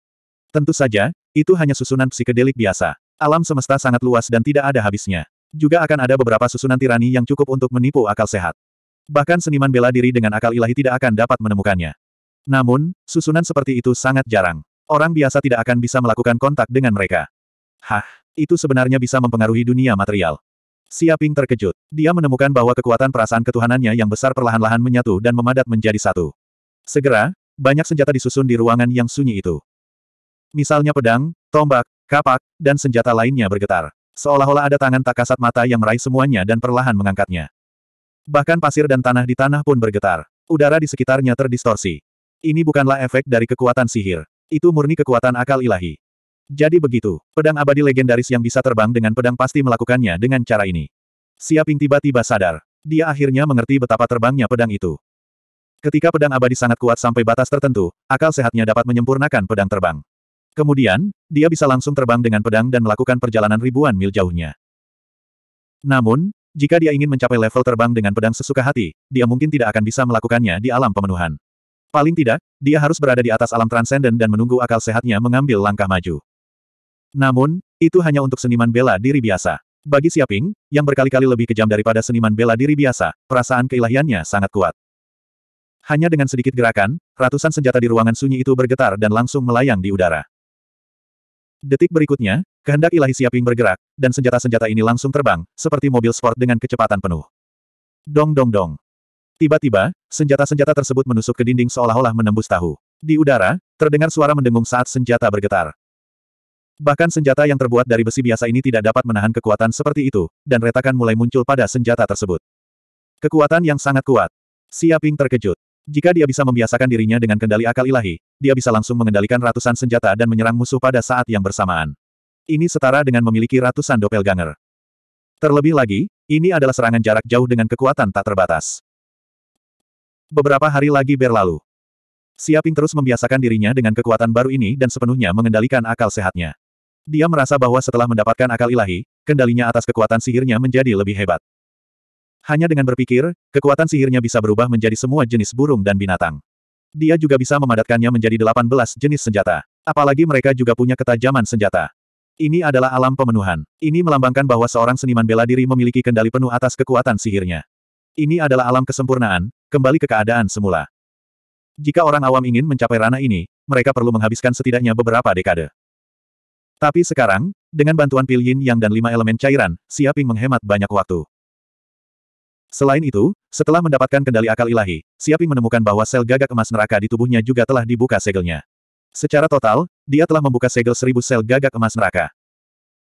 Speaker 1: Tentu saja, itu hanya susunan psikedelik biasa. Alam semesta sangat luas dan tidak ada habisnya. Juga akan ada beberapa susunan tirani yang cukup untuk menipu akal sehat. Bahkan seniman bela diri dengan akal ilahi tidak akan dapat menemukannya. Namun, susunan seperti itu sangat jarang. Orang biasa tidak akan bisa melakukan kontak dengan mereka. Hah, itu sebenarnya bisa mempengaruhi dunia material. Siaping terkejut. Dia menemukan bahwa kekuatan perasaan ketuhanannya yang besar perlahan-lahan menyatu dan memadat menjadi satu. Segera, banyak senjata disusun di ruangan yang sunyi itu. Misalnya pedang, tombak, kapak, dan senjata lainnya bergetar. Seolah-olah ada tangan tak kasat mata yang meraih semuanya dan perlahan mengangkatnya. Bahkan pasir dan tanah di tanah pun bergetar. Udara di sekitarnya terdistorsi. Ini bukanlah efek dari kekuatan sihir. Itu murni kekuatan akal ilahi. Jadi begitu, pedang abadi legendaris yang bisa terbang dengan pedang pasti melakukannya dengan cara ini. Siaping tiba-tiba sadar. Dia akhirnya mengerti betapa terbangnya pedang itu. Ketika pedang abadi sangat kuat sampai batas tertentu, akal sehatnya dapat menyempurnakan pedang terbang. Kemudian, dia bisa langsung terbang dengan pedang dan melakukan perjalanan ribuan mil jauhnya. Namun, jika dia ingin mencapai level terbang dengan pedang sesuka hati, dia mungkin tidak akan bisa melakukannya di alam pemenuhan. Paling tidak, dia harus berada di atas alam transenden dan menunggu akal sehatnya mengambil langkah maju. Namun, itu hanya untuk seniman bela diri biasa. Bagi Siaping, yang berkali-kali lebih kejam daripada seniman bela diri biasa, perasaan keilahiannya sangat kuat. Hanya dengan sedikit gerakan, ratusan senjata di ruangan sunyi itu bergetar dan langsung melayang di udara. Detik berikutnya, kehendak ilahi Siaping bergerak, dan senjata-senjata ini langsung terbang, seperti mobil sport dengan kecepatan penuh. Dong dong dong. Tiba-tiba, senjata-senjata tersebut menusuk ke dinding seolah-olah menembus tahu. Di udara, terdengar suara mendengung saat senjata bergetar. Bahkan senjata yang terbuat dari besi biasa ini tidak dapat menahan kekuatan seperti itu, dan retakan mulai muncul pada senjata tersebut. Kekuatan yang sangat kuat. Siaping terkejut. Jika dia bisa membiasakan dirinya dengan kendali akal ilahi, dia bisa langsung mengendalikan ratusan senjata dan menyerang musuh pada saat yang bersamaan. Ini setara dengan memiliki ratusan dopel ganger. Terlebih lagi, ini adalah serangan jarak jauh dengan kekuatan tak terbatas. Beberapa hari lagi berlalu. Siaping terus membiasakan dirinya dengan kekuatan baru ini dan sepenuhnya mengendalikan akal sehatnya. Dia merasa bahwa setelah mendapatkan akal ilahi, kendalinya atas kekuatan sihirnya menjadi lebih hebat. Hanya dengan berpikir, kekuatan sihirnya bisa berubah menjadi semua jenis burung dan binatang. Dia juga bisa memadatkannya menjadi 18 jenis senjata. Apalagi mereka juga punya ketajaman senjata. Ini adalah alam pemenuhan. Ini melambangkan bahwa seorang seniman bela diri memiliki kendali penuh atas kekuatan sihirnya. Ini adalah alam kesempurnaan, kembali ke keadaan semula. Jika orang awam ingin mencapai ranah ini, mereka perlu menghabiskan setidaknya beberapa dekade. Tapi sekarang, dengan bantuan pil yin yang dan lima elemen cairan, Siaping menghemat banyak waktu. Selain itu, setelah mendapatkan kendali akal ilahi, Siaping menemukan bahwa sel gagak emas neraka di tubuhnya juga telah dibuka segelnya. Secara total, dia telah membuka segel seribu sel gagak emas neraka.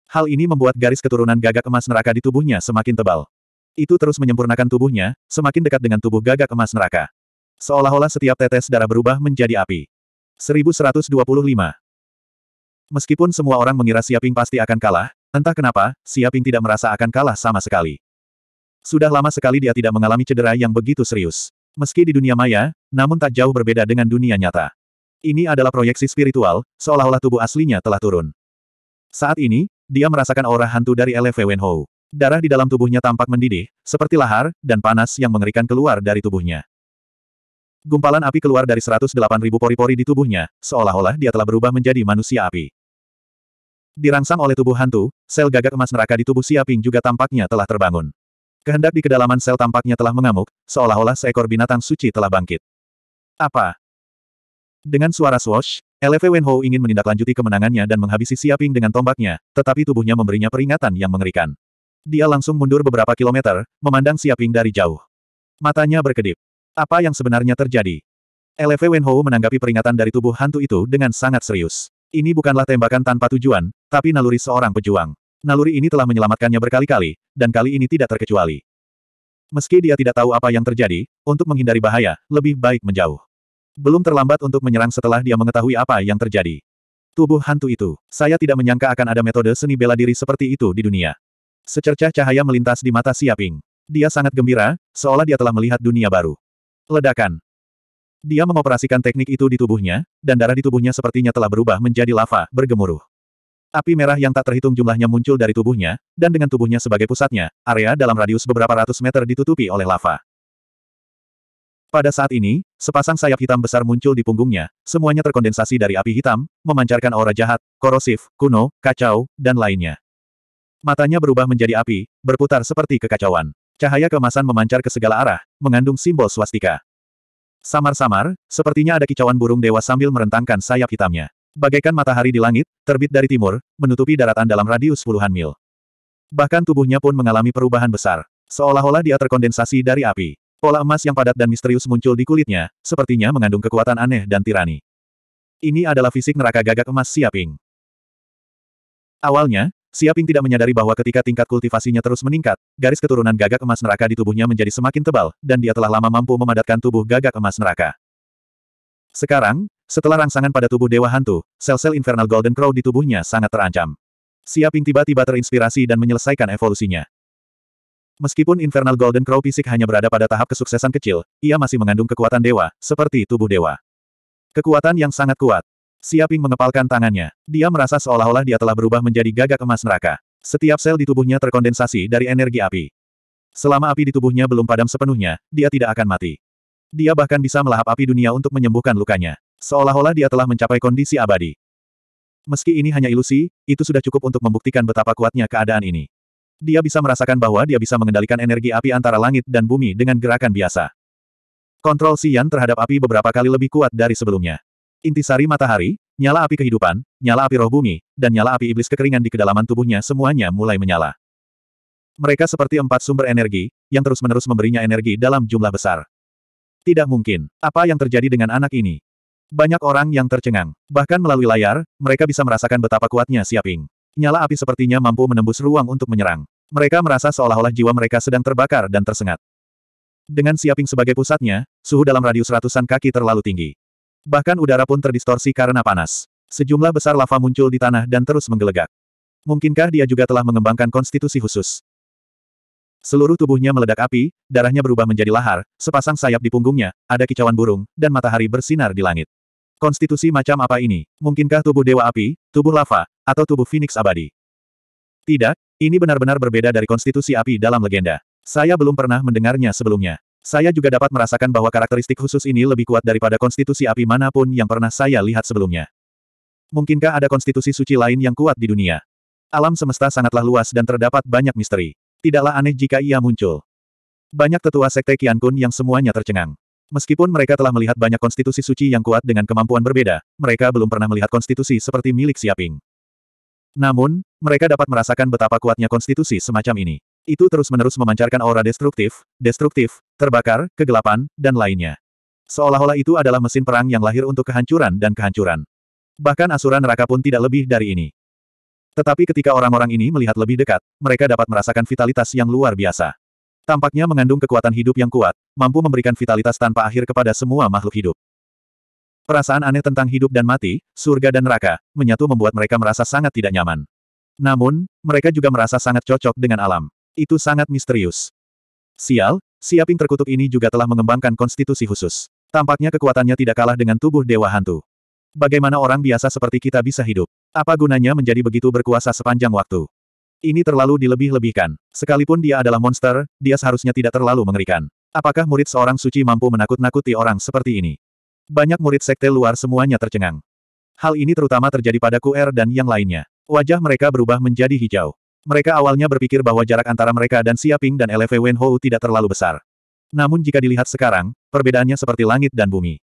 Speaker 1: Hal ini membuat garis keturunan gagak emas neraka di tubuhnya semakin tebal. Itu terus menyempurnakan tubuhnya, semakin dekat dengan tubuh gagak emas neraka. Seolah-olah setiap tetes darah berubah menjadi api. 1125 Meskipun semua orang mengira Siaping pasti akan kalah, entah kenapa, Siaping tidak merasa akan kalah sama sekali. Sudah lama sekali dia tidak mengalami cedera yang begitu serius. Meski di dunia maya, namun tak jauh berbeda dengan dunia nyata. Ini adalah proyeksi spiritual, seolah-olah tubuh aslinya telah turun. Saat ini, dia merasakan aura hantu dari LV Wenhou. Darah di dalam tubuhnya tampak mendidih, seperti lahar, dan panas yang mengerikan keluar dari tubuhnya. Gumpalan api keluar dari 108.000 pori-pori di tubuhnya, seolah-olah dia telah berubah menjadi manusia api. Dirangsang oleh tubuh hantu, sel gagak emas neraka di tubuh Siaping juga tampaknya telah terbangun. Kehendak di kedalaman sel tampaknya telah mengamuk, seolah-olah seekor binatang suci telah bangkit. Apa? Dengan suara swash, LV Wenho ingin menindaklanjuti kemenangannya dan menghabisi Siaping dengan tombaknya, tetapi tubuhnya memberinya peringatan yang mengerikan. Dia langsung mundur beberapa kilometer, memandang Siaping dari jauh. Matanya berkedip. Apa yang sebenarnya terjadi? LV Wenho menanggapi peringatan dari tubuh hantu itu dengan sangat serius. Ini bukanlah tembakan tanpa tujuan, tapi naluri seorang pejuang. Naluri ini telah menyelamatkannya berkali-kali, dan kali ini tidak terkecuali. Meski dia tidak tahu apa yang terjadi, untuk menghindari bahaya, lebih baik menjauh. Belum terlambat untuk menyerang setelah dia mengetahui apa yang terjadi. Tubuh hantu itu, saya tidak menyangka akan ada metode seni bela diri seperti itu di dunia. Secercah cahaya melintas di mata Siaping. Dia sangat gembira, seolah dia telah melihat dunia baru. Ledakan. Dia mengoperasikan teknik itu di tubuhnya, dan darah di tubuhnya sepertinya telah berubah menjadi lava, bergemuruh. Api merah yang tak terhitung jumlahnya muncul dari tubuhnya, dan dengan tubuhnya sebagai pusatnya, area dalam radius beberapa ratus meter ditutupi oleh lava. Pada saat ini, sepasang sayap hitam besar muncul di punggungnya, semuanya terkondensasi dari api hitam, memancarkan aura jahat, korosif, kuno, kacau, dan lainnya. Matanya berubah menjadi api, berputar seperti kekacauan. Cahaya kemasan memancar ke segala arah, mengandung simbol swastika. Samar-samar, sepertinya ada kicauan burung dewa sambil merentangkan sayap hitamnya. Bagaikan matahari di langit, terbit dari timur, menutupi daratan dalam radius puluhan mil. Bahkan tubuhnya pun mengalami perubahan besar. Seolah-olah dia terkondensasi dari api. Pola emas yang padat dan misterius muncul di kulitnya, sepertinya mengandung kekuatan aneh dan tirani. Ini adalah fisik neraka gagak emas Siaping. Awalnya, Siaping tidak menyadari bahwa ketika tingkat kultivasinya terus meningkat, garis keturunan gagak emas neraka di tubuhnya menjadi semakin tebal, dan dia telah lama mampu memadatkan tubuh gagak emas neraka. Sekarang, setelah rangsangan pada tubuh Dewa Hantu, sel-sel Infernal Golden Crow di tubuhnya sangat terancam. Siaping tiba-tiba terinspirasi dan menyelesaikan evolusinya. Meskipun Infernal Golden Crow fisik hanya berada pada tahap kesuksesan kecil, ia masih mengandung kekuatan dewa, seperti tubuh dewa. Kekuatan yang sangat kuat. Siaping mengepalkan tangannya. Dia merasa seolah-olah dia telah berubah menjadi gagak emas neraka. Setiap sel di tubuhnya terkondensasi dari energi api. Selama api di tubuhnya belum padam sepenuhnya, dia tidak akan mati. Dia bahkan bisa melahap api dunia untuk menyembuhkan lukanya. Seolah-olah dia telah mencapai kondisi abadi. Meski ini hanya ilusi, itu sudah cukup untuk membuktikan betapa kuatnya keadaan ini. Dia bisa merasakan bahwa dia bisa mengendalikan energi api antara langit dan bumi dengan gerakan biasa. Kontrol Sian terhadap api beberapa kali lebih kuat dari sebelumnya. Intisari matahari, nyala api kehidupan, nyala api roh bumi, dan nyala api iblis kekeringan di kedalaman tubuhnya semuanya mulai menyala. Mereka seperti empat sumber energi, yang terus-menerus memberinya energi dalam jumlah besar. Tidak mungkin. Apa yang terjadi dengan anak ini? Banyak orang yang tercengang. Bahkan melalui layar, mereka bisa merasakan betapa kuatnya Siaping. Nyala api sepertinya mampu menembus ruang untuk menyerang. Mereka merasa seolah-olah jiwa mereka sedang terbakar dan tersengat. Dengan Siaping sebagai pusatnya, suhu dalam radius ratusan kaki terlalu tinggi. Bahkan udara pun terdistorsi karena panas. Sejumlah besar lava muncul di tanah dan terus menggelegak. Mungkinkah dia juga telah mengembangkan konstitusi khusus? Seluruh tubuhnya meledak api, darahnya berubah menjadi lahar, sepasang sayap di punggungnya, ada kicauan burung, dan matahari bersinar di langit. Konstitusi macam apa ini? Mungkinkah tubuh dewa api, tubuh lava, atau tubuh phoenix abadi? Tidak, ini benar-benar berbeda dari konstitusi api dalam legenda. Saya belum pernah mendengarnya sebelumnya. Saya juga dapat merasakan bahwa karakteristik khusus ini lebih kuat daripada konstitusi api manapun yang pernah saya lihat sebelumnya. Mungkinkah ada konstitusi suci lain yang kuat di dunia? Alam semesta sangatlah luas dan terdapat banyak misteri. Tidaklah aneh jika ia muncul. Banyak tetua sekte Qian Kun yang semuanya tercengang. Meskipun mereka telah melihat banyak konstitusi suci yang kuat dengan kemampuan berbeda, mereka belum pernah melihat konstitusi seperti milik Siaping. Namun, mereka dapat merasakan betapa kuatnya konstitusi semacam ini. Itu terus-menerus memancarkan aura destruktif, destruktif, terbakar, kegelapan, dan lainnya. Seolah-olah itu adalah mesin perang yang lahir untuk kehancuran dan kehancuran. Bahkan asuran neraka pun tidak lebih dari ini. Tetapi ketika orang-orang ini melihat lebih dekat, mereka dapat merasakan vitalitas yang luar biasa. Tampaknya mengandung kekuatan hidup yang kuat, mampu memberikan vitalitas tanpa akhir kepada semua makhluk hidup. Perasaan aneh tentang hidup dan mati, surga dan neraka, menyatu membuat mereka merasa sangat tidak nyaman. Namun, mereka juga merasa sangat cocok dengan alam. Itu sangat misterius. Sial, Siaping terkutuk ini juga telah mengembangkan konstitusi khusus. Tampaknya kekuatannya tidak kalah dengan tubuh dewa hantu. Bagaimana orang biasa seperti kita bisa hidup? Apa gunanya menjadi begitu berkuasa sepanjang waktu? Ini terlalu dilebih-lebihkan. Sekalipun dia adalah monster, dia seharusnya tidak terlalu mengerikan. Apakah murid seorang suci mampu menakut-nakuti orang seperti ini? Banyak murid sekte luar semuanya tercengang. Hal ini terutama terjadi pada Kuer dan yang lainnya. Wajah mereka berubah menjadi hijau. Mereka awalnya berpikir bahwa jarak antara mereka dan Siaping dan LV Wenhou tidak terlalu besar. Namun jika dilihat sekarang, perbedaannya seperti langit dan bumi.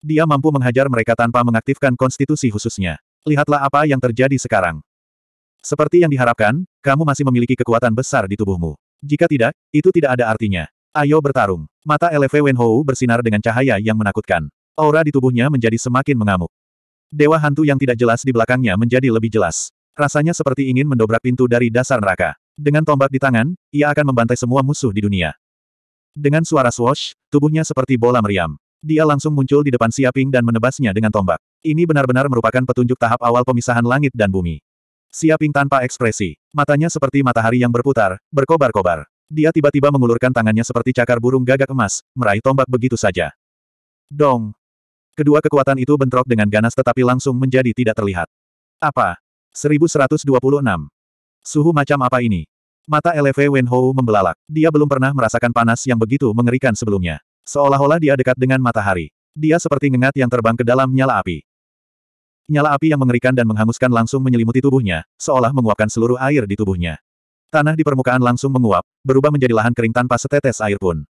Speaker 1: Dia mampu menghajar mereka tanpa mengaktifkan konstitusi khususnya. Lihatlah apa yang terjadi sekarang. Seperti yang diharapkan, kamu masih memiliki kekuatan besar di tubuhmu. Jika tidak, itu tidak ada artinya. Ayo bertarung. Mata LV Wenhou bersinar dengan cahaya yang menakutkan. Aura di tubuhnya menjadi semakin mengamuk. Dewa hantu yang tidak jelas di belakangnya menjadi lebih jelas. Rasanya seperti ingin mendobrak pintu dari dasar neraka. Dengan tombak di tangan, ia akan membantai semua musuh di dunia. Dengan suara swash, tubuhnya seperti bola meriam. Dia langsung muncul di depan Siaping dan menebasnya dengan tombak. Ini benar-benar merupakan petunjuk tahap awal pemisahan langit dan bumi. Siaping tanpa ekspresi. Matanya seperti matahari yang berputar, berkobar-kobar. Dia tiba-tiba mengulurkan tangannya seperti cakar burung gagak emas, meraih tombak begitu saja. Dong! Kedua kekuatan itu bentrok dengan ganas tetapi langsung menjadi tidak terlihat. Apa? 1126. Suhu macam apa ini? Mata LV Wenhou membelalak. Dia belum pernah merasakan panas yang begitu mengerikan sebelumnya. Seolah-olah dia dekat dengan matahari. Dia seperti ngengat yang terbang ke dalam nyala api. Nyala api yang mengerikan dan menghanguskan langsung menyelimuti tubuhnya, seolah menguapkan seluruh air di tubuhnya. Tanah di permukaan langsung menguap, berubah menjadi lahan kering tanpa setetes air pun.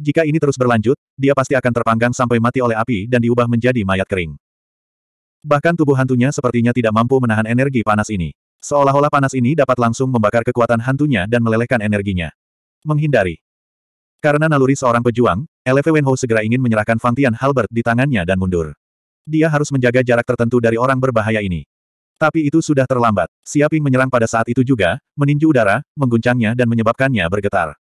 Speaker 1: Jika ini terus berlanjut, dia pasti akan terpanggang sampai mati oleh api dan diubah menjadi mayat kering. Bahkan tubuh hantunya sepertinya tidak mampu menahan energi panas ini. Seolah-olah panas ini dapat langsung membakar kekuatan hantunya dan melelehkan energinya. Menghindari. Karena naluri seorang pejuang, Eleve Wenho segera ingin menyerahkan Fangtian Halbert di tangannya dan mundur. Dia harus menjaga jarak tertentu dari orang berbahaya ini. Tapi itu sudah terlambat. Siaping menyerang pada saat itu juga, meninju udara, mengguncangnya dan menyebabkannya bergetar.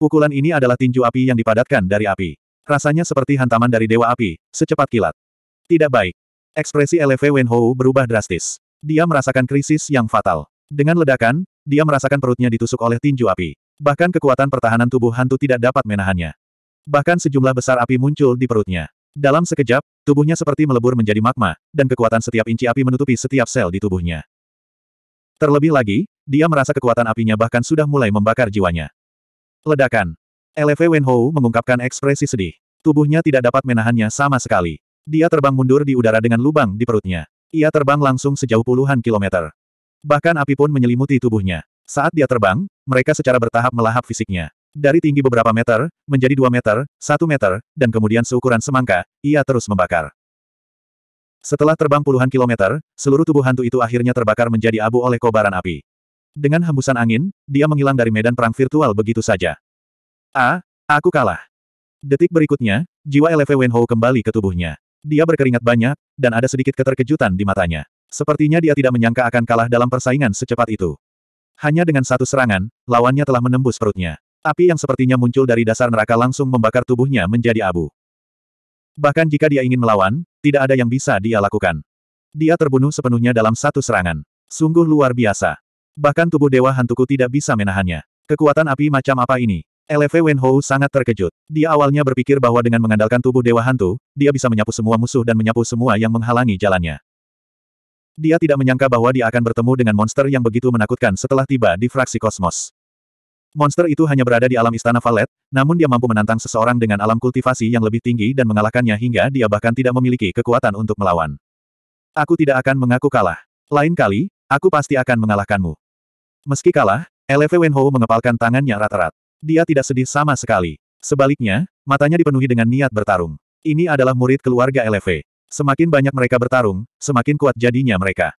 Speaker 1: Pukulan ini adalah tinju api yang dipadatkan dari api. Rasanya seperti hantaman dari Dewa Api, secepat kilat. Tidak baik. Ekspresi LV Wenhou berubah drastis. Dia merasakan krisis yang fatal. Dengan ledakan, dia merasakan perutnya ditusuk oleh tinju api. Bahkan kekuatan pertahanan tubuh hantu tidak dapat menahannya. Bahkan sejumlah besar api muncul di perutnya. Dalam sekejap, tubuhnya seperti melebur menjadi magma, dan kekuatan setiap inci api menutupi setiap sel di tubuhnya. Terlebih lagi, dia merasa kekuatan apinya bahkan sudah mulai membakar jiwanya. Ledakan. LV Wenhou mengungkapkan ekspresi sedih. Tubuhnya tidak dapat menahannya sama sekali. Dia terbang mundur di udara dengan lubang di perutnya. Ia terbang langsung sejauh puluhan kilometer. Bahkan api pun menyelimuti tubuhnya. Saat dia terbang, mereka secara bertahap melahap fisiknya. Dari tinggi beberapa meter, menjadi dua meter, satu meter, dan kemudian seukuran semangka, ia terus membakar. Setelah terbang puluhan kilometer, seluruh tubuh hantu itu akhirnya terbakar menjadi abu oleh kobaran api. Dengan hembusan angin, dia menghilang dari medan perang virtual begitu saja. A, aku kalah. Detik berikutnya, jiwa LV Wenhou kembali ke tubuhnya. Dia berkeringat banyak, dan ada sedikit keterkejutan di matanya. Sepertinya dia tidak menyangka akan kalah dalam persaingan secepat itu. Hanya dengan satu serangan, lawannya telah menembus perutnya. Api yang sepertinya muncul dari dasar neraka langsung membakar tubuhnya menjadi abu. Bahkan jika dia ingin melawan, tidak ada yang bisa dia lakukan. Dia terbunuh sepenuhnya dalam satu serangan. Sungguh luar biasa. Bahkan tubuh Dewa Hantuku tidak bisa menahannya. Kekuatan api macam apa ini? Wen Wenhou sangat terkejut. Dia awalnya berpikir bahwa dengan mengandalkan tubuh Dewa Hantu, dia bisa menyapu semua musuh dan menyapu semua yang menghalangi jalannya. Dia tidak menyangka bahwa dia akan bertemu dengan monster yang begitu menakutkan setelah tiba di fraksi kosmos. Monster itu hanya berada di alam istana Valet, namun dia mampu menantang seseorang dengan alam kultivasi yang lebih tinggi dan mengalahkannya hingga dia bahkan tidak memiliki kekuatan untuk melawan. Aku tidak akan mengaku kalah. Lain kali, aku pasti akan mengalahkanmu. Meski kalah, Wen Wenhou mengepalkan tangannya rata-rata. Dia tidak sedih sama sekali. Sebaliknya, matanya dipenuhi dengan niat bertarung. Ini adalah murid keluarga LV. Semakin banyak mereka bertarung, semakin kuat jadinya mereka.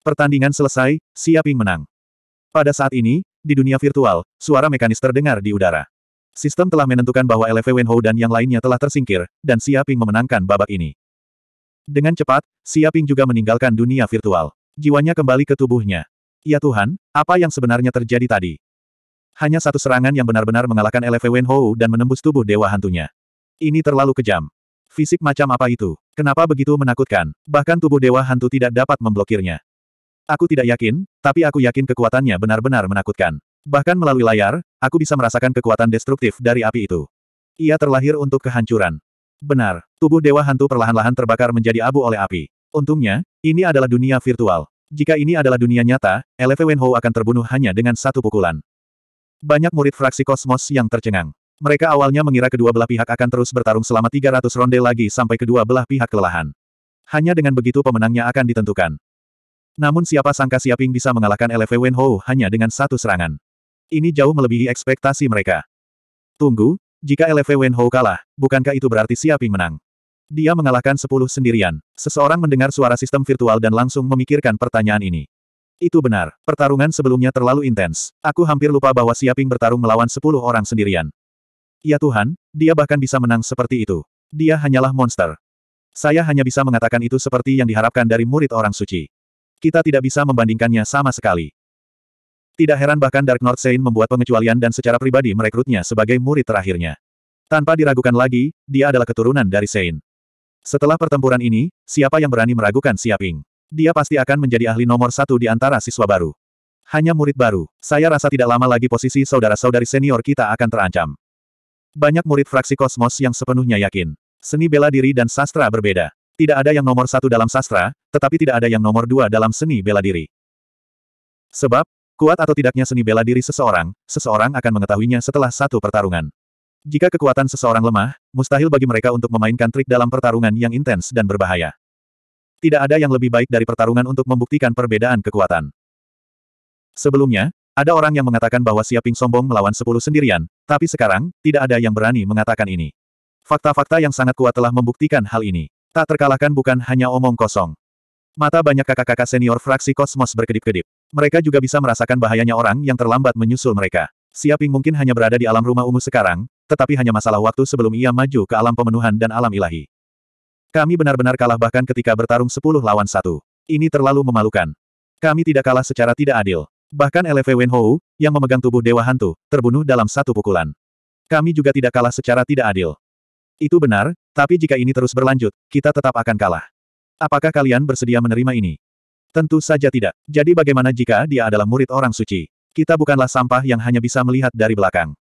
Speaker 1: Pertandingan selesai, Siaping menang. Pada saat ini, di dunia virtual, suara mekanis terdengar di udara. Sistem telah menentukan bahwa LV Wenhou dan yang lainnya telah tersingkir, dan Siaping memenangkan babak ini. Dengan cepat, Siaping juga meninggalkan dunia virtual. Jiwanya kembali ke tubuhnya. Ya Tuhan, apa yang sebenarnya terjadi tadi? Hanya satu serangan yang benar-benar mengalahkan Eleve Wenhou dan menembus tubuh dewa hantunya. Ini terlalu kejam. Fisik macam apa itu? Kenapa begitu menakutkan? Bahkan tubuh dewa hantu tidak dapat memblokirnya. Aku tidak yakin, tapi aku yakin kekuatannya benar-benar menakutkan. Bahkan melalui layar, aku bisa merasakan kekuatan destruktif dari api itu. Ia terlahir untuk kehancuran. Benar, tubuh dewa hantu perlahan-lahan terbakar menjadi abu oleh api. Untungnya, ini adalah dunia virtual. Jika ini adalah dunia nyata, Eleve Wenhou akan terbunuh hanya dengan satu pukulan. Banyak murid fraksi kosmos yang tercengang. Mereka awalnya mengira kedua belah pihak akan terus bertarung selama 300 ronde lagi sampai kedua belah pihak kelelahan. Hanya dengan begitu pemenangnya akan ditentukan. Namun siapa sangka Siaping bisa mengalahkan LV Wenhou hanya dengan satu serangan. Ini jauh melebihi ekspektasi mereka. Tunggu, jika LV Wenhou kalah, bukankah itu berarti Siaping menang? Dia mengalahkan sepuluh sendirian. Seseorang mendengar suara sistem virtual dan langsung memikirkan pertanyaan ini. Itu benar. Pertarungan sebelumnya terlalu intens. Aku hampir lupa bahwa Siaping bertarung melawan sepuluh orang sendirian. Ya Tuhan, dia bahkan bisa menang seperti itu. Dia hanyalah monster. Saya hanya bisa mengatakan itu seperti yang diharapkan dari murid orang suci. Kita tidak bisa membandingkannya sama sekali. Tidak heran bahkan Dark North Saint membuat pengecualian dan secara pribadi merekrutnya sebagai murid terakhirnya. Tanpa diragukan lagi, dia adalah keturunan dari Saint. Setelah pertempuran ini, siapa yang berani meragukan Siaping? Dia pasti akan menjadi ahli nomor satu di antara siswa baru. Hanya murid baru. Saya rasa tidak lama lagi posisi saudara-saudari senior kita akan terancam. Banyak murid fraksi kosmos yang sepenuhnya yakin. Seni bela diri dan sastra berbeda. Tidak ada yang nomor satu dalam sastra, tetapi tidak ada yang nomor dua dalam seni bela diri. Sebab, kuat atau tidaknya seni bela diri seseorang, seseorang akan mengetahuinya setelah satu pertarungan. Jika kekuatan seseorang lemah, mustahil bagi mereka untuk memainkan trik dalam pertarungan yang intens dan berbahaya. Tidak ada yang lebih baik dari pertarungan untuk membuktikan perbedaan kekuatan. Sebelumnya, ada orang yang mengatakan bahwa Siaping sombong melawan sepuluh sendirian, tapi sekarang, tidak ada yang berani mengatakan ini. Fakta-fakta yang sangat kuat telah membuktikan hal ini. Tak terkalahkan bukan hanya omong kosong. Mata banyak kakak-kakak senior fraksi kosmos berkedip-kedip. Mereka juga bisa merasakan bahayanya orang yang terlambat menyusul mereka. Siaping mungkin hanya berada di alam rumah ungu sekarang, tetapi hanya masalah waktu sebelum ia maju ke alam pemenuhan dan alam ilahi. Kami benar-benar kalah bahkan ketika bertarung 10 lawan satu. Ini terlalu memalukan. Kami tidak kalah secara tidak adil. Bahkan Eleve Wenhou, yang memegang tubuh Dewa Hantu, terbunuh dalam satu pukulan. Kami juga tidak kalah secara tidak adil. Itu benar, tapi jika ini terus berlanjut, kita tetap akan kalah. Apakah kalian bersedia menerima ini? Tentu saja tidak. Jadi bagaimana jika dia adalah murid orang suci? Kita bukanlah sampah yang hanya bisa melihat dari belakang.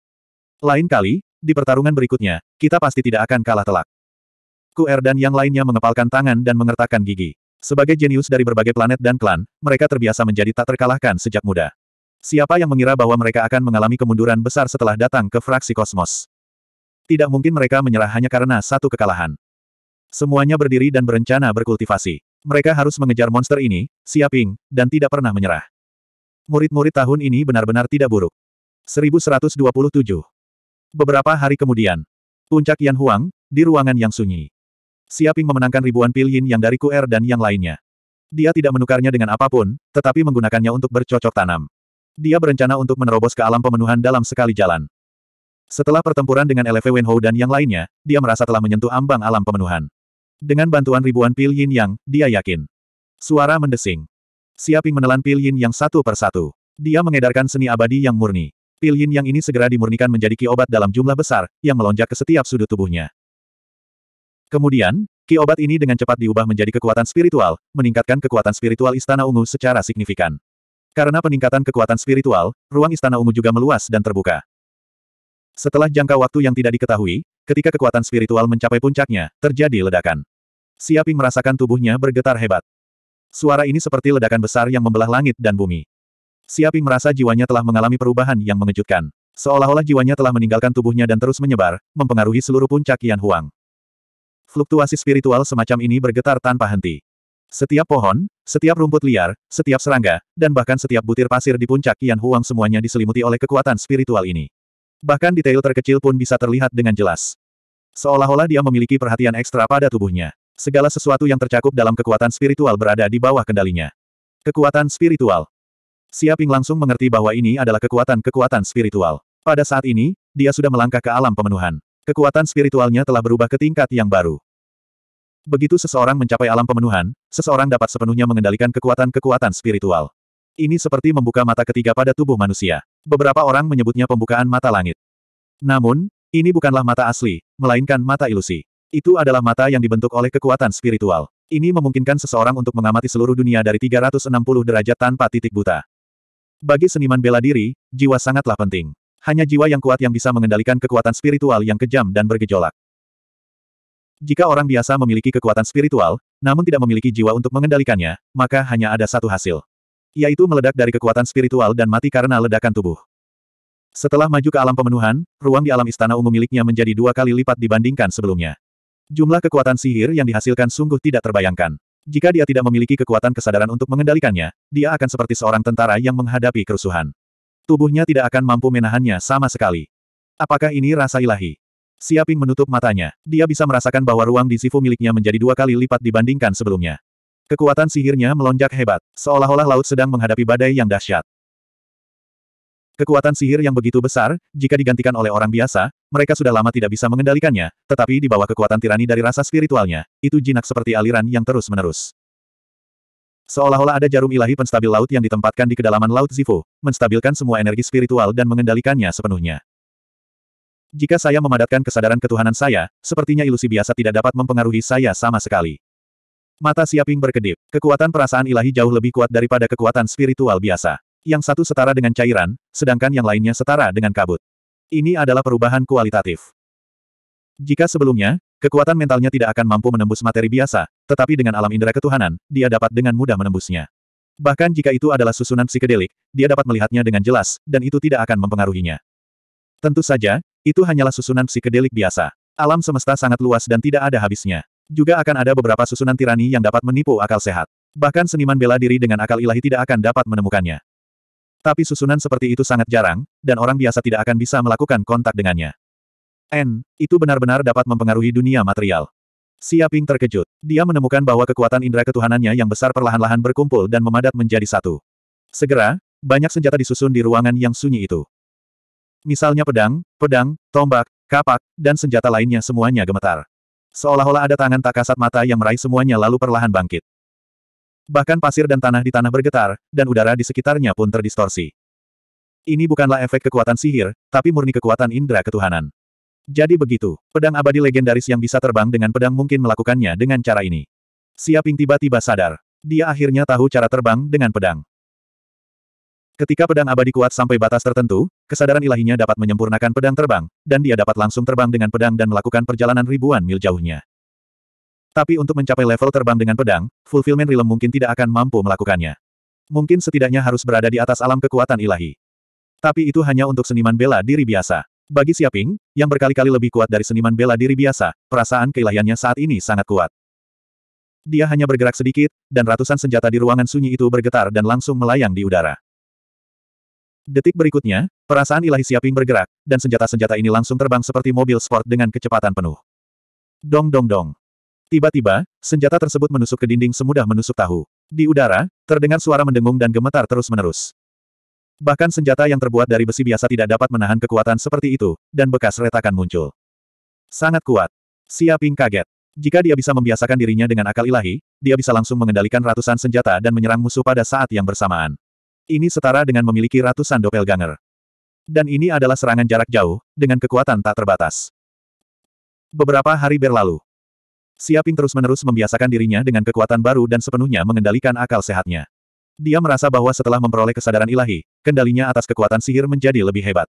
Speaker 1: Lain kali, di pertarungan berikutnya, kita pasti tidak akan kalah telak. Er dan yang lainnya mengepalkan tangan dan mengertakkan gigi. Sebagai jenius dari berbagai planet dan klan, mereka terbiasa menjadi tak terkalahkan sejak muda. Siapa yang mengira bahwa mereka akan mengalami kemunduran besar setelah datang ke fraksi kosmos? Tidak mungkin mereka menyerah hanya karena satu kekalahan. Semuanya berdiri dan berencana berkultivasi. Mereka harus mengejar monster ini, siaping, dan tidak pernah menyerah. Murid-murid tahun ini benar-benar tidak buruk. 1127. Beberapa hari kemudian. Puncak Yan Huang, di ruangan yang sunyi. Siaping memenangkan ribuan pil Yin yang dari QR dan yang lainnya. Dia tidak menukarnya dengan apapun, tetapi menggunakannya untuk bercocok tanam. Dia berencana untuk menerobos ke alam pemenuhan dalam sekali jalan. Setelah pertempuran dengan LV Wenhou dan yang lainnya, dia merasa telah menyentuh ambang alam pemenuhan. Dengan bantuan ribuan pil yin yang, dia yakin. Suara mendesing. Siaping menelan pil yin yang satu per satu. Dia mengedarkan seni abadi yang murni. Pil yin yang ini segera dimurnikan menjadi kiobat dalam jumlah besar, yang melonjak ke setiap sudut tubuhnya. Kemudian, ki obat ini dengan cepat diubah menjadi kekuatan spiritual, meningkatkan kekuatan spiritual Istana Ungu secara signifikan. Karena peningkatan kekuatan spiritual, ruang Istana Ungu juga meluas dan terbuka. Setelah jangka waktu yang tidak diketahui, ketika kekuatan spiritual mencapai puncaknya, terjadi ledakan. Siaping merasakan tubuhnya bergetar hebat. Suara ini seperti ledakan besar yang membelah langit dan bumi. Siaping merasa jiwanya telah mengalami perubahan yang mengejutkan. Seolah-olah jiwanya telah meninggalkan tubuhnya dan terus menyebar, mempengaruhi seluruh puncak Yan Huang fluktuasi spiritual semacam ini bergetar tanpa henti. Setiap pohon, setiap rumput liar, setiap serangga, dan bahkan setiap butir pasir di puncak Yan Huang semuanya diselimuti oleh kekuatan spiritual ini. Bahkan detail terkecil pun bisa terlihat dengan jelas. Seolah-olah dia memiliki perhatian ekstra pada tubuhnya. Segala sesuatu yang tercakup dalam kekuatan spiritual berada di bawah kendalinya. Kekuatan spiritual. Siaping langsung mengerti bahwa ini adalah kekuatan-kekuatan spiritual. Pada saat ini, dia sudah melangkah ke alam pemenuhan. Kekuatan spiritualnya telah berubah ke tingkat yang baru. Begitu seseorang mencapai alam pemenuhan, seseorang dapat sepenuhnya mengendalikan kekuatan-kekuatan spiritual. Ini seperti membuka mata ketiga pada tubuh manusia. Beberapa orang menyebutnya pembukaan mata langit. Namun, ini bukanlah mata asli, melainkan mata ilusi. Itu adalah mata yang dibentuk oleh kekuatan spiritual. Ini memungkinkan seseorang untuk mengamati seluruh dunia dari 360 derajat tanpa titik buta. Bagi seniman bela diri, jiwa sangatlah penting. Hanya jiwa yang kuat yang bisa mengendalikan kekuatan spiritual yang kejam dan bergejolak. Jika orang biasa memiliki kekuatan spiritual, namun tidak memiliki jiwa untuk mengendalikannya, maka hanya ada satu hasil. Yaitu meledak dari kekuatan spiritual dan mati karena ledakan tubuh. Setelah maju ke alam pemenuhan, ruang di alam istana umum miliknya menjadi dua kali lipat dibandingkan sebelumnya. Jumlah kekuatan sihir yang dihasilkan sungguh tidak terbayangkan. Jika dia tidak memiliki kekuatan kesadaran untuk mengendalikannya, dia akan seperti seorang tentara yang menghadapi kerusuhan. Tubuhnya tidak akan mampu menahannya sama sekali. Apakah ini rasa ilahi? Siaping menutup matanya. Dia bisa merasakan bahwa ruang di Sifu miliknya menjadi dua kali lipat dibandingkan sebelumnya. Kekuatan sihirnya melonjak hebat, seolah-olah laut sedang menghadapi badai yang dahsyat. Kekuatan sihir yang begitu besar, jika digantikan oleh orang biasa, mereka sudah lama tidak bisa mengendalikannya, tetapi di bawah kekuatan tirani dari rasa spiritualnya, itu jinak seperti aliran yang terus-menerus. Seolah-olah ada jarum ilahi penstabil laut yang ditempatkan di kedalaman laut Zifu, menstabilkan semua energi spiritual dan mengendalikannya sepenuhnya. Jika saya memadatkan kesadaran ketuhanan saya, sepertinya ilusi biasa tidak dapat mempengaruhi saya sama sekali. Mata Siaping berkedip. Kekuatan perasaan ilahi jauh lebih kuat daripada kekuatan spiritual biasa. Yang satu setara dengan cairan, sedangkan yang lainnya setara dengan kabut. Ini adalah perubahan kualitatif. Jika sebelumnya, kekuatan mentalnya tidak akan mampu menembus materi biasa, tetapi dengan alam indera ketuhanan, dia dapat dengan mudah menembusnya. Bahkan jika itu adalah susunan psikedelik, dia dapat melihatnya dengan jelas, dan itu tidak akan mempengaruhinya. Tentu saja, itu hanyalah susunan psikedelik biasa. Alam semesta sangat luas dan tidak ada habisnya. Juga akan ada beberapa susunan tirani yang dapat menipu akal sehat. Bahkan seniman bela diri dengan akal ilahi tidak akan dapat menemukannya. Tapi susunan seperti itu sangat jarang, dan orang biasa tidak akan bisa melakukan kontak dengannya. N, itu benar-benar dapat mempengaruhi dunia material. Siaping terkejut. Dia menemukan bahwa kekuatan indera ketuhanannya yang besar perlahan-lahan berkumpul dan memadat menjadi satu. Segera, banyak senjata disusun di ruangan yang sunyi itu. Misalnya pedang, pedang, tombak, kapak, dan senjata lainnya semuanya gemetar. Seolah-olah ada tangan tak kasat mata yang meraih semuanya lalu perlahan bangkit. Bahkan pasir dan tanah di tanah bergetar, dan udara di sekitarnya pun terdistorsi. Ini bukanlah efek kekuatan sihir, tapi murni kekuatan indera ketuhanan. Jadi begitu, pedang abadi legendaris yang bisa terbang dengan pedang mungkin melakukannya dengan cara ini. Siaping tiba-tiba sadar. Dia akhirnya tahu cara terbang dengan pedang. Ketika pedang abadi kuat sampai batas tertentu, kesadaran ilahinya dapat menyempurnakan pedang terbang, dan dia dapat langsung terbang dengan pedang dan melakukan perjalanan ribuan mil jauhnya. Tapi untuk mencapai level terbang dengan pedang, Fulfillment Realm mungkin tidak akan mampu melakukannya. Mungkin setidaknya harus berada di atas alam kekuatan ilahi. Tapi itu hanya untuk seniman bela diri biasa. Bagi Siaping, yang berkali-kali lebih kuat dari seniman bela diri biasa, perasaan keilahiannya saat ini sangat kuat. Dia hanya bergerak sedikit, dan ratusan senjata di ruangan sunyi itu bergetar dan langsung melayang di udara. Detik berikutnya, perasaan ilahi Siaping bergerak, dan senjata-senjata ini langsung terbang seperti mobil sport dengan kecepatan penuh. Dong dong dong. Tiba-tiba, senjata tersebut menusuk ke dinding semudah menusuk tahu. Di udara, terdengar suara mendengung dan gemetar terus-menerus. Bahkan senjata yang terbuat dari besi biasa tidak dapat menahan kekuatan seperti itu, dan bekas retakan muncul. Sangat kuat. Siaping kaget. Jika dia bisa membiasakan dirinya dengan akal ilahi, dia bisa langsung mengendalikan ratusan senjata dan menyerang musuh pada saat yang bersamaan. Ini setara dengan memiliki ratusan dopel ganger. Dan ini adalah serangan jarak jauh, dengan kekuatan tak terbatas. Beberapa hari berlalu. Siaping terus-menerus membiasakan dirinya dengan kekuatan baru dan sepenuhnya mengendalikan akal sehatnya. Dia merasa bahwa setelah memperoleh kesadaran ilahi, kendalinya atas kekuatan sihir menjadi lebih hebat.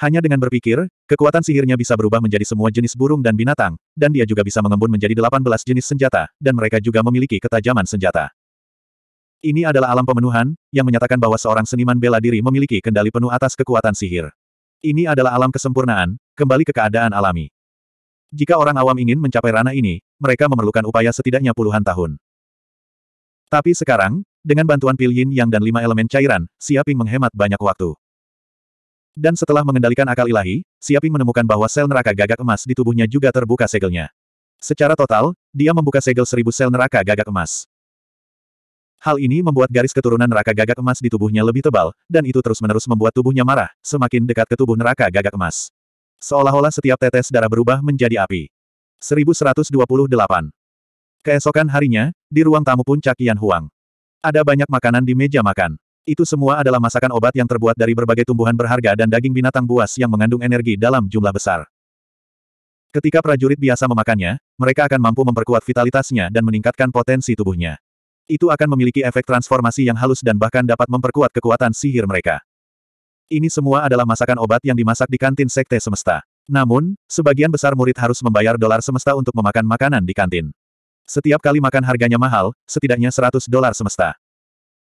Speaker 1: Hanya dengan berpikir, kekuatan sihirnya bisa berubah menjadi semua jenis burung dan binatang, dan dia juga bisa mengembun menjadi 18 jenis senjata, dan mereka juga memiliki ketajaman senjata. Ini adalah alam pemenuhan, yang menyatakan bahwa seorang seniman bela diri memiliki kendali penuh atas kekuatan sihir. Ini adalah alam kesempurnaan, kembali ke keadaan alami. Jika orang awam ingin mencapai ranah ini, mereka memerlukan upaya setidaknya puluhan tahun. Tapi sekarang, dengan bantuan pil yin yang dan lima elemen cairan, Siaping menghemat banyak waktu. Dan setelah mengendalikan akal ilahi, Siaping menemukan bahwa sel neraka gagak emas di tubuhnya juga terbuka segelnya. Secara total, dia membuka segel seribu sel neraka gagak emas. Hal ini membuat garis keturunan neraka gagak emas di tubuhnya lebih tebal, dan itu terus-menerus membuat tubuhnya marah, semakin dekat ke tubuh neraka gagak emas. Seolah-olah setiap tetes darah berubah menjadi api. 1128 Keesokan harinya, di ruang tamu pun cakian Huang. Ada banyak makanan di meja makan. Itu semua adalah masakan obat yang terbuat dari berbagai tumbuhan berharga dan daging binatang buas yang mengandung energi dalam jumlah besar. Ketika prajurit biasa memakannya, mereka akan mampu memperkuat vitalitasnya dan meningkatkan potensi tubuhnya. Itu akan memiliki efek transformasi yang halus dan bahkan dapat memperkuat kekuatan sihir mereka. Ini semua adalah masakan obat yang dimasak di kantin sekte semesta. Namun, sebagian besar murid harus membayar dolar semesta untuk memakan makanan di kantin. Setiap kali makan harganya mahal, setidaknya 100 dolar semesta.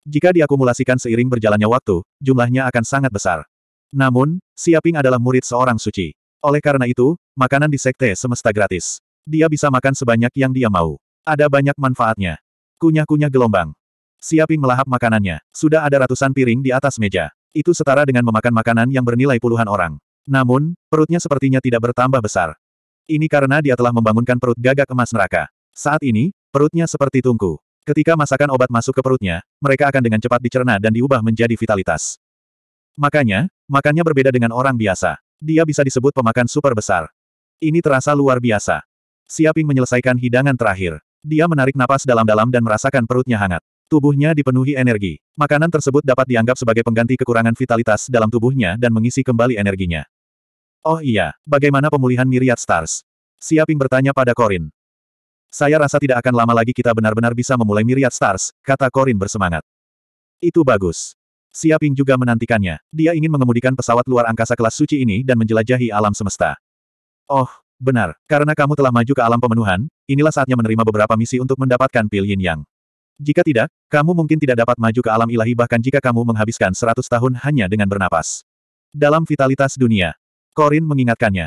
Speaker 1: Jika diakumulasikan seiring berjalannya waktu, jumlahnya akan sangat besar. Namun, Siaping adalah murid seorang suci. Oleh karena itu, makanan di sekte semesta gratis. Dia bisa makan sebanyak yang dia mau. Ada banyak manfaatnya. Kunyah-kunyah gelombang. Siaping melahap makanannya. Sudah ada ratusan piring di atas meja. Itu setara dengan memakan makanan yang bernilai puluhan orang. Namun, perutnya sepertinya tidak bertambah besar. Ini karena dia telah membangunkan perut gagak emas neraka. Saat ini, perutnya seperti tungku. Ketika masakan obat masuk ke perutnya, mereka akan dengan cepat dicerna dan diubah menjadi vitalitas. Makanya, makannya berbeda dengan orang biasa. Dia bisa disebut pemakan super besar. Ini terasa luar biasa. Siaping menyelesaikan hidangan terakhir. Dia menarik napas dalam-dalam dan merasakan perutnya hangat. Tubuhnya dipenuhi energi. Makanan tersebut dapat dianggap sebagai pengganti kekurangan vitalitas dalam tubuhnya dan mengisi kembali energinya. Oh iya, bagaimana pemulihan Myriad Stars? Siaping bertanya pada Korin. Saya rasa tidak akan lama lagi kita benar-benar bisa memulai Myriad Stars, kata Corin bersemangat. Itu bagus. Siaping juga menantikannya. Dia ingin mengemudikan pesawat luar angkasa kelas suci ini dan menjelajahi alam semesta. Oh, benar. Karena kamu telah maju ke alam pemenuhan, inilah saatnya menerima beberapa misi untuk mendapatkan pil yin yang. Jika tidak, kamu mungkin tidak dapat maju ke alam ilahi bahkan jika kamu menghabiskan 100 tahun hanya dengan bernapas. Dalam vitalitas dunia. Corin mengingatkannya.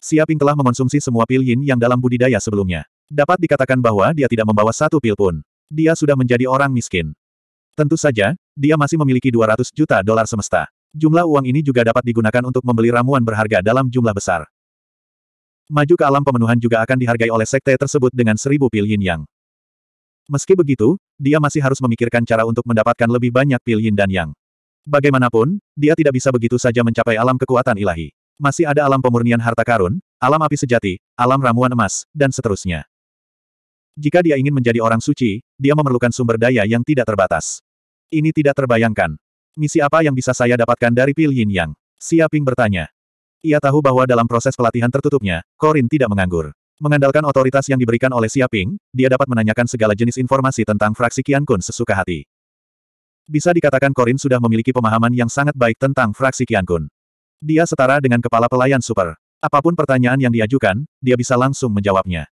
Speaker 1: Siaping telah mengonsumsi semua pil yin yang dalam budidaya sebelumnya. Dapat dikatakan bahwa dia tidak membawa satu pil pun. Dia sudah menjadi orang miskin. Tentu saja, dia masih memiliki 200 juta dolar semesta. Jumlah uang ini juga dapat digunakan untuk membeli ramuan berharga dalam jumlah besar. Maju ke alam pemenuhan juga akan dihargai oleh sekte tersebut dengan seribu pil yin yang. Meski begitu, dia masih harus memikirkan cara untuk mendapatkan lebih banyak pil yin dan yang. Bagaimanapun, dia tidak bisa begitu saja mencapai alam kekuatan ilahi. Masih ada alam pemurnian harta karun, alam api sejati, alam ramuan emas, dan seterusnya. Jika dia ingin menjadi orang suci, dia memerlukan sumber daya yang tidak terbatas. Ini tidak terbayangkan. Misi apa yang bisa saya dapatkan dari Pil Yin Yang? Xia Ping bertanya. Ia tahu bahwa dalam proses pelatihan tertutupnya, Korin tidak menganggur. Mengandalkan otoritas yang diberikan oleh Ping, dia dapat menanyakan segala jenis informasi tentang fraksi Qian Kun sesuka hati. Bisa dikatakan Korin sudah memiliki pemahaman yang sangat baik tentang fraksi Qian Kun. Dia setara dengan kepala pelayan super. Apapun pertanyaan yang diajukan, dia bisa langsung menjawabnya.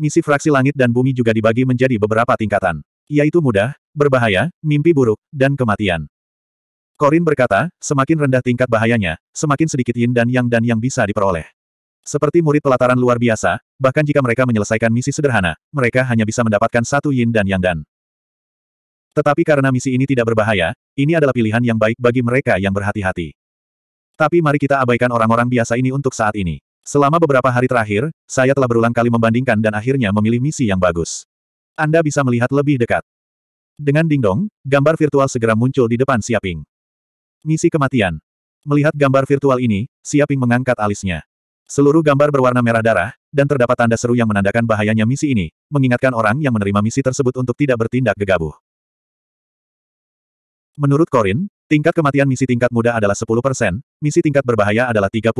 Speaker 1: Misi fraksi langit dan bumi juga dibagi menjadi beberapa tingkatan, yaitu mudah, berbahaya, mimpi buruk, dan kematian. Korin berkata, semakin rendah tingkat bahayanya, semakin sedikit yin dan yang dan yang bisa diperoleh. Seperti murid pelataran luar biasa, bahkan jika mereka menyelesaikan misi sederhana, mereka hanya bisa mendapatkan satu yin dan yang dan. Tetapi karena misi ini tidak berbahaya, ini adalah pilihan yang baik bagi mereka yang berhati-hati. Tapi mari kita abaikan orang-orang biasa ini untuk saat ini. Selama beberapa hari terakhir, saya telah berulang kali membandingkan dan akhirnya memilih misi yang bagus. Anda bisa melihat lebih dekat. Dengan dingdong, gambar virtual segera muncul di depan Siaping. Misi kematian. Melihat gambar virtual ini, Siaping mengangkat alisnya. Seluruh gambar berwarna merah darah, dan terdapat tanda seru yang menandakan bahayanya misi ini, mengingatkan orang yang menerima misi tersebut untuk tidak bertindak gegabah. Menurut Corin. Tingkat kematian misi tingkat muda adalah 10%, misi tingkat berbahaya adalah 30%,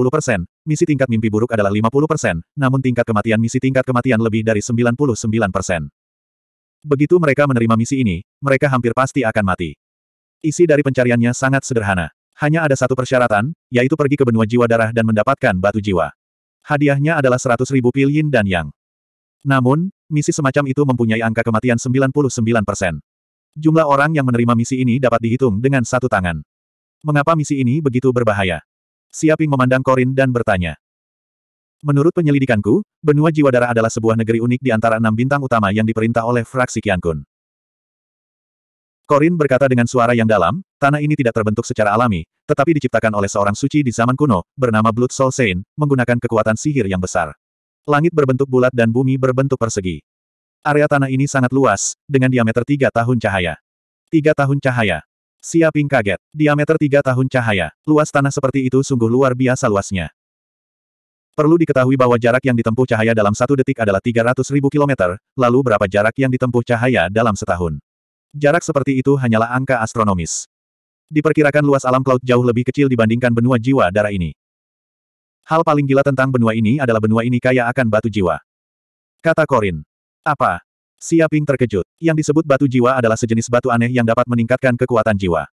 Speaker 1: misi tingkat mimpi buruk adalah 50%, namun tingkat kematian misi tingkat kematian lebih dari 99%. Begitu mereka menerima misi ini, mereka hampir pasti akan mati. Isi dari pencariannya sangat sederhana. Hanya ada satu persyaratan, yaitu pergi ke benua jiwa darah dan mendapatkan batu jiwa. Hadiahnya adalah 100 ribu pil yin dan yang. Namun, misi semacam itu mempunyai angka kematian 99%. Jumlah orang yang menerima misi ini dapat dihitung dengan satu tangan. Mengapa misi ini begitu berbahaya? Siaping memandang Korin dan bertanya. Menurut penyelidikanku, benua jiwa darah adalah sebuah negeri unik di antara enam bintang utama yang diperintah oleh fraksi Kiankun. Korin berkata dengan suara yang dalam, tanah ini tidak terbentuk secara alami, tetapi diciptakan oleh seorang suci di zaman kuno, bernama Blood Soul Saint, menggunakan kekuatan sihir yang besar. Langit berbentuk bulat dan bumi berbentuk persegi. Area tanah ini sangat luas, dengan diameter tiga tahun cahaya. Tiga tahun cahaya. Siaping kaget. Diameter tiga tahun cahaya. Luas tanah seperti itu sungguh luar biasa luasnya. Perlu diketahui bahwa jarak yang ditempuh cahaya dalam satu detik adalah 300 ribu kilometer, lalu berapa jarak yang ditempuh cahaya dalam setahun. Jarak seperti itu hanyalah angka astronomis. Diperkirakan luas alam laut jauh lebih kecil dibandingkan benua jiwa darah ini. Hal paling gila tentang benua ini adalah benua ini kaya akan batu jiwa. Kata Korin. Apa? Siaping terkejut. Yang disebut batu jiwa adalah sejenis batu aneh yang dapat meningkatkan kekuatan jiwa.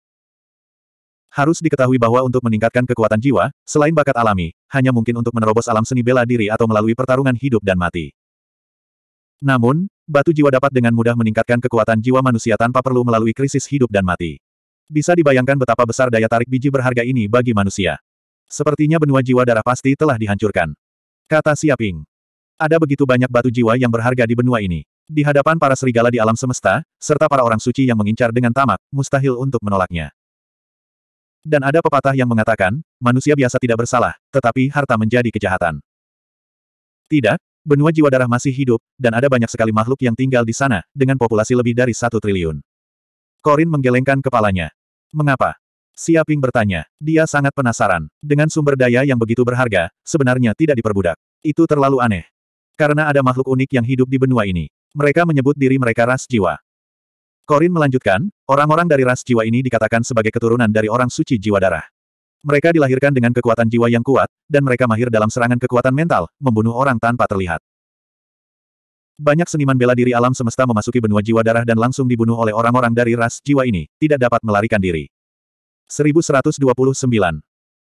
Speaker 1: Harus diketahui bahwa untuk meningkatkan kekuatan jiwa, selain bakat alami, hanya mungkin untuk menerobos alam seni bela diri atau melalui pertarungan hidup dan mati. Namun, batu jiwa dapat dengan mudah meningkatkan kekuatan jiwa manusia tanpa perlu melalui krisis hidup dan mati. Bisa dibayangkan betapa besar daya tarik biji berharga ini bagi manusia. Sepertinya benua jiwa darah pasti telah dihancurkan. Kata Siaping. Ada begitu banyak batu jiwa yang berharga di benua ini. Di hadapan para serigala di alam semesta, serta para orang suci yang mengincar dengan tamak, mustahil untuk menolaknya. Dan ada pepatah yang mengatakan, manusia biasa tidak bersalah, tetapi harta menjadi kejahatan. Tidak, benua jiwa darah masih hidup, dan ada banyak sekali makhluk yang tinggal di sana, dengan populasi lebih dari satu triliun. Korin menggelengkan kepalanya. Mengapa? Siaping bertanya. Dia sangat penasaran. Dengan sumber daya yang begitu berharga, sebenarnya tidak diperbudak. Itu terlalu aneh. Karena ada makhluk unik yang hidup di benua ini. Mereka menyebut diri mereka ras jiwa. Korin melanjutkan, orang-orang dari ras jiwa ini dikatakan sebagai keturunan dari orang suci jiwa darah. Mereka dilahirkan dengan kekuatan jiwa yang kuat, dan mereka mahir dalam serangan kekuatan mental, membunuh orang tanpa terlihat. Banyak seniman bela diri alam semesta memasuki benua jiwa darah dan langsung dibunuh oleh orang-orang dari ras jiwa ini, tidak dapat melarikan diri. 1129.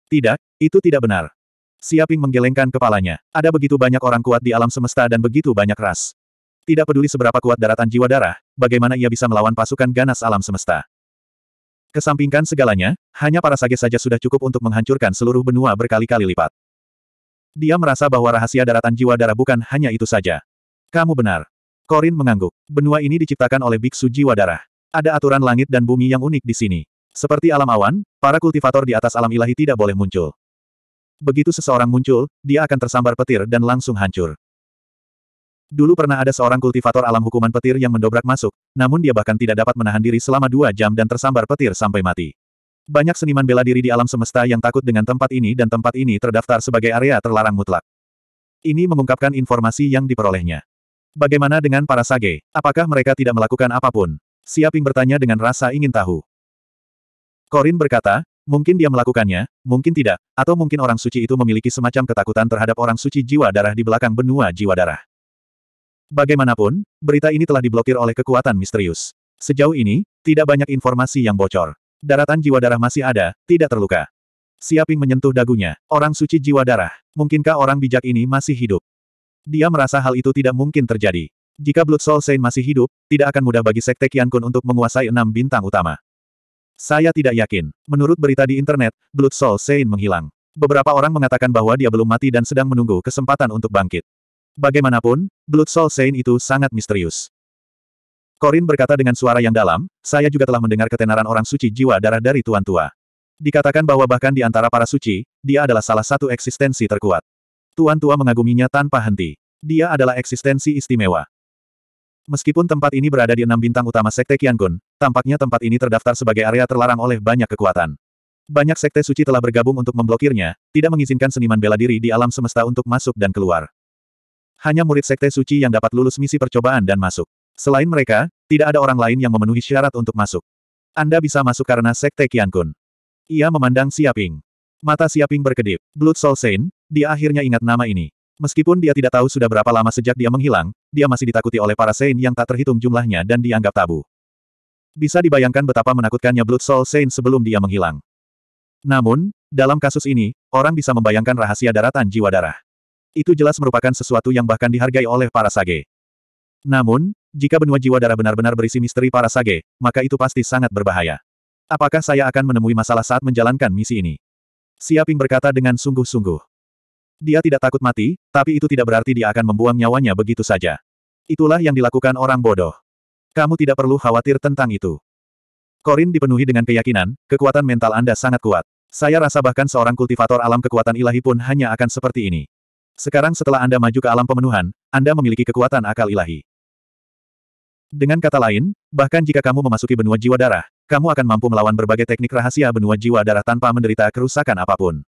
Speaker 1: Tidak, itu tidak benar. Siaping menggelengkan kepalanya. Ada begitu banyak orang kuat di alam semesta dan begitu banyak ras. Tidak peduli seberapa kuat daratan jiwa darah, bagaimana ia bisa melawan pasukan ganas alam semesta. Kesampingkan segalanya, hanya para sage saja sudah cukup untuk menghancurkan seluruh benua berkali-kali lipat. Dia merasa bahwa rahasia daratan jiwa darah bukan hanya itu saja. Kamu benar. Korin mengangguk. Benua ini diciptakan oleh biksu jiwa darah. Ada aturan langit dan bumi yang unik di sini. Seperti alam awan, para kultivator di atas alam ilahi tidak boleh muncul begitu seseorang muncul, dia akan tersambar petir dan langsung hancur. Dulu pernah ada seorang kultivator alam hukuman petir yang mendobrak masuk, namun dia bahkan tidak dapat menahan diri selama dua jam dan tersambar petir sampai mati. Banyak seniman bela diri di alam semesta yang takut dengan tempat ini dan tempat ini terdaftar sebagai area terlarang mutlak. Ini mengungkapkan informasi yang diperolehnya. Bagaimana dengan para sage? Apakah mereka tidak melakukan apapun? Siaping bertanya dengan rasa ingin tahu. Korin berkata, Mungkin dia melakukannya, mungkin tidak, atau mungkin orang suci itu memiliki semacam ketakutan terhadap orang suci jiwa darah di belakang benua jiwa darah. Bagaimanapun, berita ini telah diblokir oleh kekuatan misterius. Sejauh ini, tidak banyak informasi yang bocor. Daratan jiwa darah masih ada, tidak terluka. Siaping menyentuh dagunya, orang suci jiwa darah. Mungkinkah orang bijak ini masih hidup? Dia merasa hal itu tidak mungkin terjadi. Jika Blood Soul Saint masih hidup, tidak akan mudah bagi Sekte Kiankun Kun untuk menguasai enam bintang utama. Saya tidak yakin. Menurut berita di internet, Blood Soul Sein menghilang. Beberapa orang mengatakan bahwa dia belum mati dan sedang menunggu kesempatan untuk bangkit. Bagaimanapun, Blood Soul Sein itu sangat misterius. Korin berkata dengan suara yang dalam, saya juga telah mendengar ketenaran orang suci jiwa darah dari Tuan Tua. Dikatakan bahwa bahkan di antara para suci, dia adalah salah satu eksistensi terkuat. Tuan Tua mengaguminya tanpa henti. Dia adalah eksistensi istimewa. Meskipun tempat ini berada di enam bintang utama Sekte Qiangun, tampaknya tempat ini terdaftar sebagai area terlarang oleh banyak kekuatan. Banyak sekte suci telah bergabung untuk memblokirnya, tidak mengizinkan seniman bela diri di alam semesta untuk masuk dan keluar. Hanya murid sekte suci yang dapat lulus misi percobaan dan masuk. Selain mereka, tidak ada orang lain yang memenuhi syarat untuk masuk. Anda bisa masuk karena sekte Kun. Ia memandang Siaping. Mata Siaping berkedip. Blood Soul Saint, dia akhirnya ingat nama ini. Meskipun dia tidak tahu sudah berapa lama sejak dia menghilang, dia masih ditakuti oleh para Sein yang tak terhitung jumlahnya dan dianggap tabu. Bisa dibayangkan betapa menakutkannya Blood Soul Sein sebelum dia menghilang. Namun, dalam kasus ini, orang bisa membayangkan rahasia daratan jiwa darah. Itu jelas merupakan sesuatu yang bahkan dihargai oleh para sage. Namun, jika benua jiwa darah benar-benar berisi misteri para sage, maka itu pasti sangat berbahaya. Apakah saya akan menemui masalah saat menjalankan misi ini? Siaping berkata dengan sungguh-sungguh. Dia tidak takut mati, tapi itu tidak berarti dia akan membuang nyawanya begitu saja. Itulah yang dilakukan orang bodoh. Kamu tidak perlu khawatir tentang itu. Korin dipenuhi dengan keyakinan, kekuatan mental Anda sangat kuat. Saya rasa bahkan seorang kultivator alam kekuatan ilahi pun hanya akan seperti ini. Sekarang setelah Anda maju ke alam pemenuhan, Anda memiliki kekuatan akal ilahi. Dengan kata lain, bahkan jika kamu memasuki benua jiwa darah, kamu akan mampu melawan berbagai teknik rahasia benua jiwa darah tanpa menderita kerusakan apapun.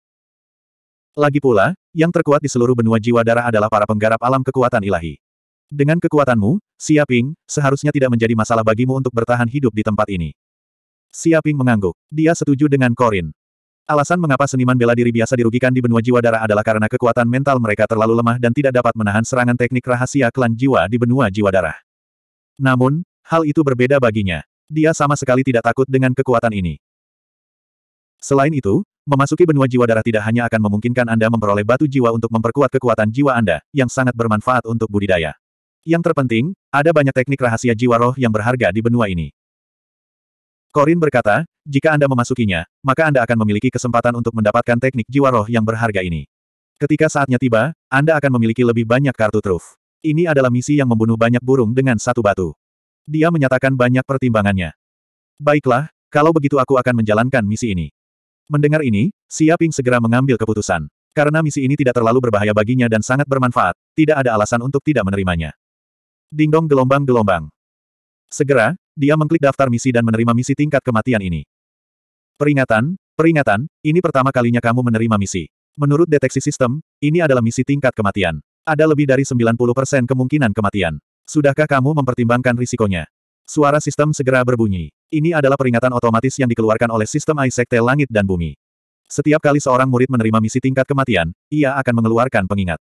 Speaker 1: Lagi pula, yang terkuat di seluruh benua jiwa darah adalah para penggarap alam kekuatan ilahi. Dengan kekuatanmu, Siaping, seharusnya tidak menjadi masalah bagimu untuk bertahan hidup di tempat ini. Siaping mengangguk. Dia setuju dengan Korin. Alasan mengapa seniman bela diri biasa dirugikan di benua jiwa darah adalah karena kekuatan mental mereka terlalu lemah dan tidak dapat menahan serangan teknik rahasia klan jiwa di benua jiwa darah. Namun, hal itu berbeda baginya. Dia sama sekali tidak takut dengan kekuatan ini. Selain itu, memasuki benua jiwa darah tidak hanya akan memungkinkan Anda memperoleh batu jiwa untuk memperkuat kekuatan jiwa Anda, yang sangat bermanfaat untuk budidaya. Yang terpenting, ada banyak teknik rahasia jiwa roh yang berharga di benua ini. Korin berkata, jika Anda memasukinya, maka Anda akan memiliki kesempatan untuk mendapatkan teknik jiwa roh yang berharga ini. Ketika saatnya tiba, Anda akan memiliki lebih banyak kartu truf. Ini adalah misi yang membunuh banyak burung dengan satu batu. Dia menyatakan banyak pertimbangannya. Baiklah, kalau begitu aku akan menjalankan misi ini. Mendengar ini, Siaping segera mengambil keputusan. Karena misi ini tidak terlalu berbahaya baginya dan sangat bermanfaat, tidak ada alasan untuk tidak menerimanya. Dingdong gelombang-gelombang. Segera, dia mengklik daftar misi dan menerima misi tingkat kematian ini. Peringatan, peringatan, ini pertama kalinya kamu menerima misi. Menurut deteksi sistem, ini adalah misi tingkat kematian. Ada lebih dari 90% kemungkinan kematian. Sudahkah kamu mempertimbangkan risikonya? Suara sistem segera berbunyi. Ini adalah peringatan otomatis yang dikeluarkan oleh sistem Aisekte Langit dan Bumi. Setiap kali seorang murid menerima misi tingkat kematian, ia akan mengeluarkan pengingat.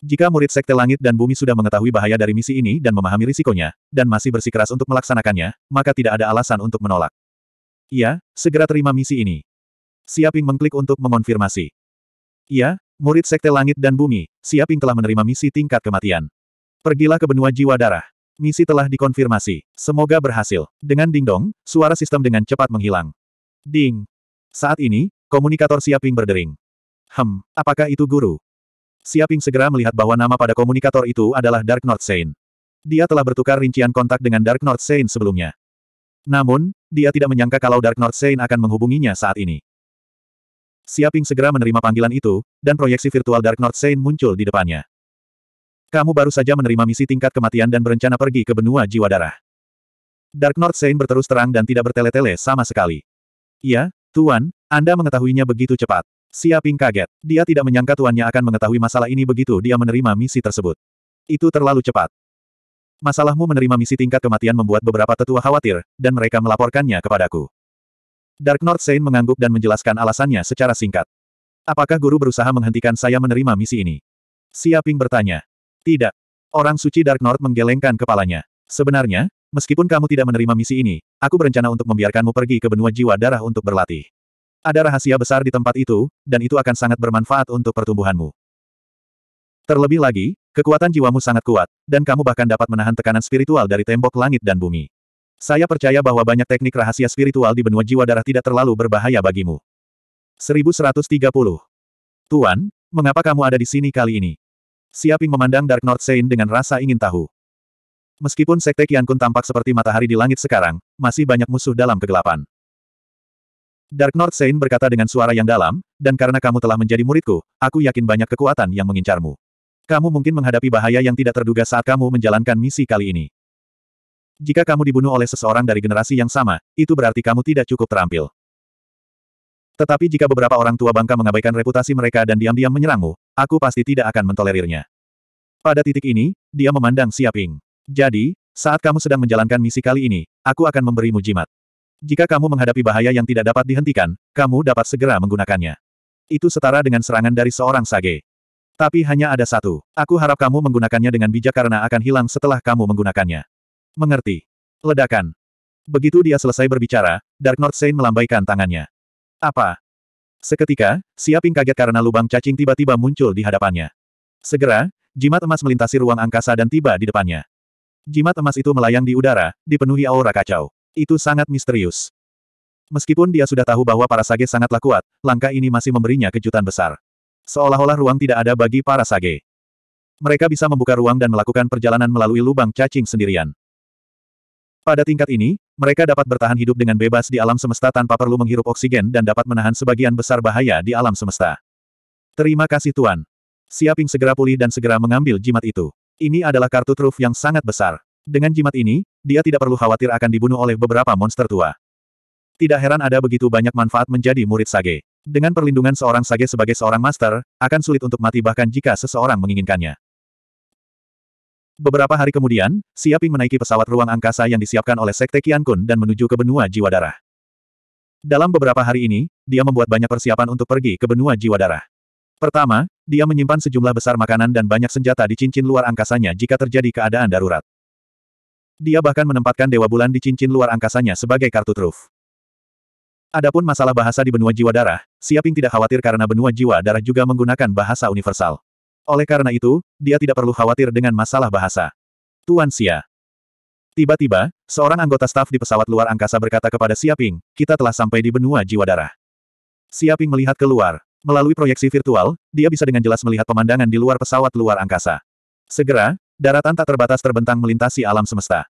Speaker 1: Jika murid Sekte Langit dan Bumi sudah mengetahui bahaya dari misi ini dan memahami risikonya, dan masih bersikeras untuk melaksanakannya, maka tidak ada alasan untuk menolak. Iya, segera terima misi ini. Siaping mengklik untuk mengonfirmasi. Iya, murid Sekte Langit dan Bumi, Siaping telah menerima misi tingkat kematian. Pergilah ke benua jiwa darah. Misi telah dikonfirmasi. Semoga berhasil. Dengan dingdong, suara sistem dengan cepat menghilang. Ding. Saat ini, komunikator Siaping berdering. Hem, apakah itu guru? Siaping segera melihat bahwa nama pada komunikator itu adalah Dark North Saint. Dia telah bertukar rincian kontak dengan Dark North Saint sebelumnya. Namun, dia tidak menyangka kalau Dark North Saint akan menghubunginya saat ini. Siaping segera menerima panggilan itu, dan proyeksi virtual Dark North Saint muncul di depannya. Kamu baru saja menerima misi tingkat kematian dan berencana pergi ke benua jiwa darah. Dark North Saint berterus terang dan tidak bertele-tele sama sekali. Iya, Tuan, Anda mengetahuinya begitu cepat. Siaping kaget. Dia tidak menyangka tuannya akan mengetahui masalah ini begitu dia menerima misi tersebut. Itu terlalu cepat. Masalahmu menerima misi tingkat kematian membuat beberapa tetua khawatir, dan mereka melaporkannya kepadaku. Dark North Saint mengangguk dan menjelaskan alasannya secara singkat. Apakah guru berusaha menghentikan saya menerima misi ini? Siaping bertanya. Tidak. Orang suci Dark North menggelengkan kepalanya. Sebenarnya, meskipun kamu tidak menerima misi ini, aku berencana untuk membiarkanmu pergi ke benua jiwa darah untuk berlatih. Ada rahasia besar di tempat itu, dan itu akan sangat bermanfaat untuk pertumbuhanmu. Terlebih lagi, kekuatan jiwamu sangat kuat, dan kamu bahkan dapat menahan tekanan spiritual dari tembok langit dan bumi. Saya percaya bahwa banyak teknik rahasia spiritual di benua jiwa darah tidak terlalu berbahaya bagimu. 1130. Tuan, mengapa kamu ada di sini kali ini? Siaping memandang Dark North Saint dengan rasa ingin tahu. Meskipun Sekte Kian Kun tampak seperti matahari di langit sekarang, masih banyak musuh dalam kegelapan. Dark North Saint berkata dengan suara yang dalam, dan karena kamu telah menjadi muridku, aku yakin banyak kekuatan yang mengincarmu. Kamu mungkin menghadapi bahaya yang tidak terduga saat kamu menjalankan misi kali ini. Jika kamu dibunuh oleh seseorang dari generasi yang sama, itu berarti kamu tidak cukup terampil. Tetapi jika beberapa orang tua bangka mengabaikan reputasi mereka dan diam-diam menyerangmu, Aku pasti tidak akan mentolerirnya. Pada titik ini, dia memandang Siaping. Jadi, saat kamu sedang menjalankan misi kali ini, aku akan memberimu jimat. Jika kamu menghadapi bahaya yang tidak dapat dihentikan, kamu dapat segera menggunakannya. Itu setara dengan serangan dari seorang sage. Tapi hanya ada satu. Aku harap kamu menggunakannya dengan bijak karena akan hilang setelah kamu menggunakannya. Mengerti. Ledakan. Begitu dia selesai berbicara, Dark North Saint melambaikan tangannya. Apa? Seketika, Siaping kaget karena lubang cacing tiba-tiba muncul di hadapannya. Segera, jimat emas melintasi ruang angkasa dan tiba di depannya. Jimat emas itu melayang di udara, dipenuhi aura kacau. Itu sangat misterius. Meskipun dia sudah tahu bahwa para sage sangatlah kuat, langkah ini masih memberinya kejutan besar. Seolah-olah ruang tidak ada bagi para sage. Mereka bisa membuka ruang dan melakukan perjalanan melalui lubang cacing sendirian. Pada tingkat ini, mereka dapat bertahan hidup dengan bebas di alam semesta tanpa perlu menghirup oksigen dan dapat menahan sebagian besar bahaya di alam semesta. Terima kasih Tuan. Siaping segera pulih dan segera mengambil jimat itu. Ini adalah kartu truf yang sangat besar. Dengan jimat ini, dia tidak perlu khawatir akan dibunuh oleh beberapa monster tua. Tidak heran ada begitu banyak manfaat menjadi murid Sage. Dengan perlindungan seorang Sage sebagai seorang master, akan sulit untuk mati bahkan jika seseorang menginginkannya. Beberapa hari kemudian, Siaping menaiki pesawat ruang angkasa yang disiapkan oleh Sekte Kun dan menuju ke benua jiwa darah. Dalam beberapa hari ini, dia membuat banyak persiapan untuk pergi ke benua jiwa darah. Pertama, dia menyimpan sejumlah besar makanan dan banyak senjata di cincin luar angkasanya jika terjadi keadaan darurat. Dia bahkan menempatkan Dewa Bulan di cincin luar angkasanya sebagai kartu truf. Adapun masalah bahasa di benua jiwa darah, Siaping tidak khawatir karena benua jiwa darah juga menggunakan bahasa universal. Oleh karena itu, dia tidak perlu khawatir dengan masalah bahasa. Tuan Xia. Tiba-tiba, seorang anggota staf di pesawat luar angkasa berkata kepada Siaping, kita telah sampai di benua jiwa darah. Siaping melihat keluar. Melalui proyeksi virtual, dia bisa dengan jelas melihat pemandangan di luar pesawat luar angkasa. Segera, daratan tak terbatas terbentang melintasi alam semesta.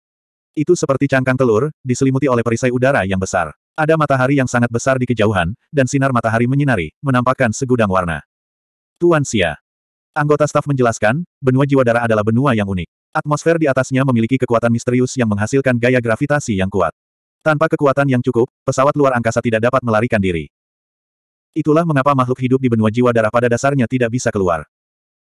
Speaker 1: Itu seperti cangkang telur, diselimuti oleh perisai udara yang besar. Ada matahari yang sangat besar di kejauhan, dan sinar matahari menyinari, menampakkan segudang warna. Tuan Xia. Anggota staf menjelaskan, benua jiwa darah adalah benua yang unik. Atmosfer di atasnya memiliki kekuatan misterius yang menghasilkan gaya gravitasi yang kuat. Tanpa kekuatan yang cukup, pesawat luar angkasa tidak dapat melarikan diri. Itulah mengapa makhluk hidup di benua jiwa darah pada dasarnya tidak bisa keluar.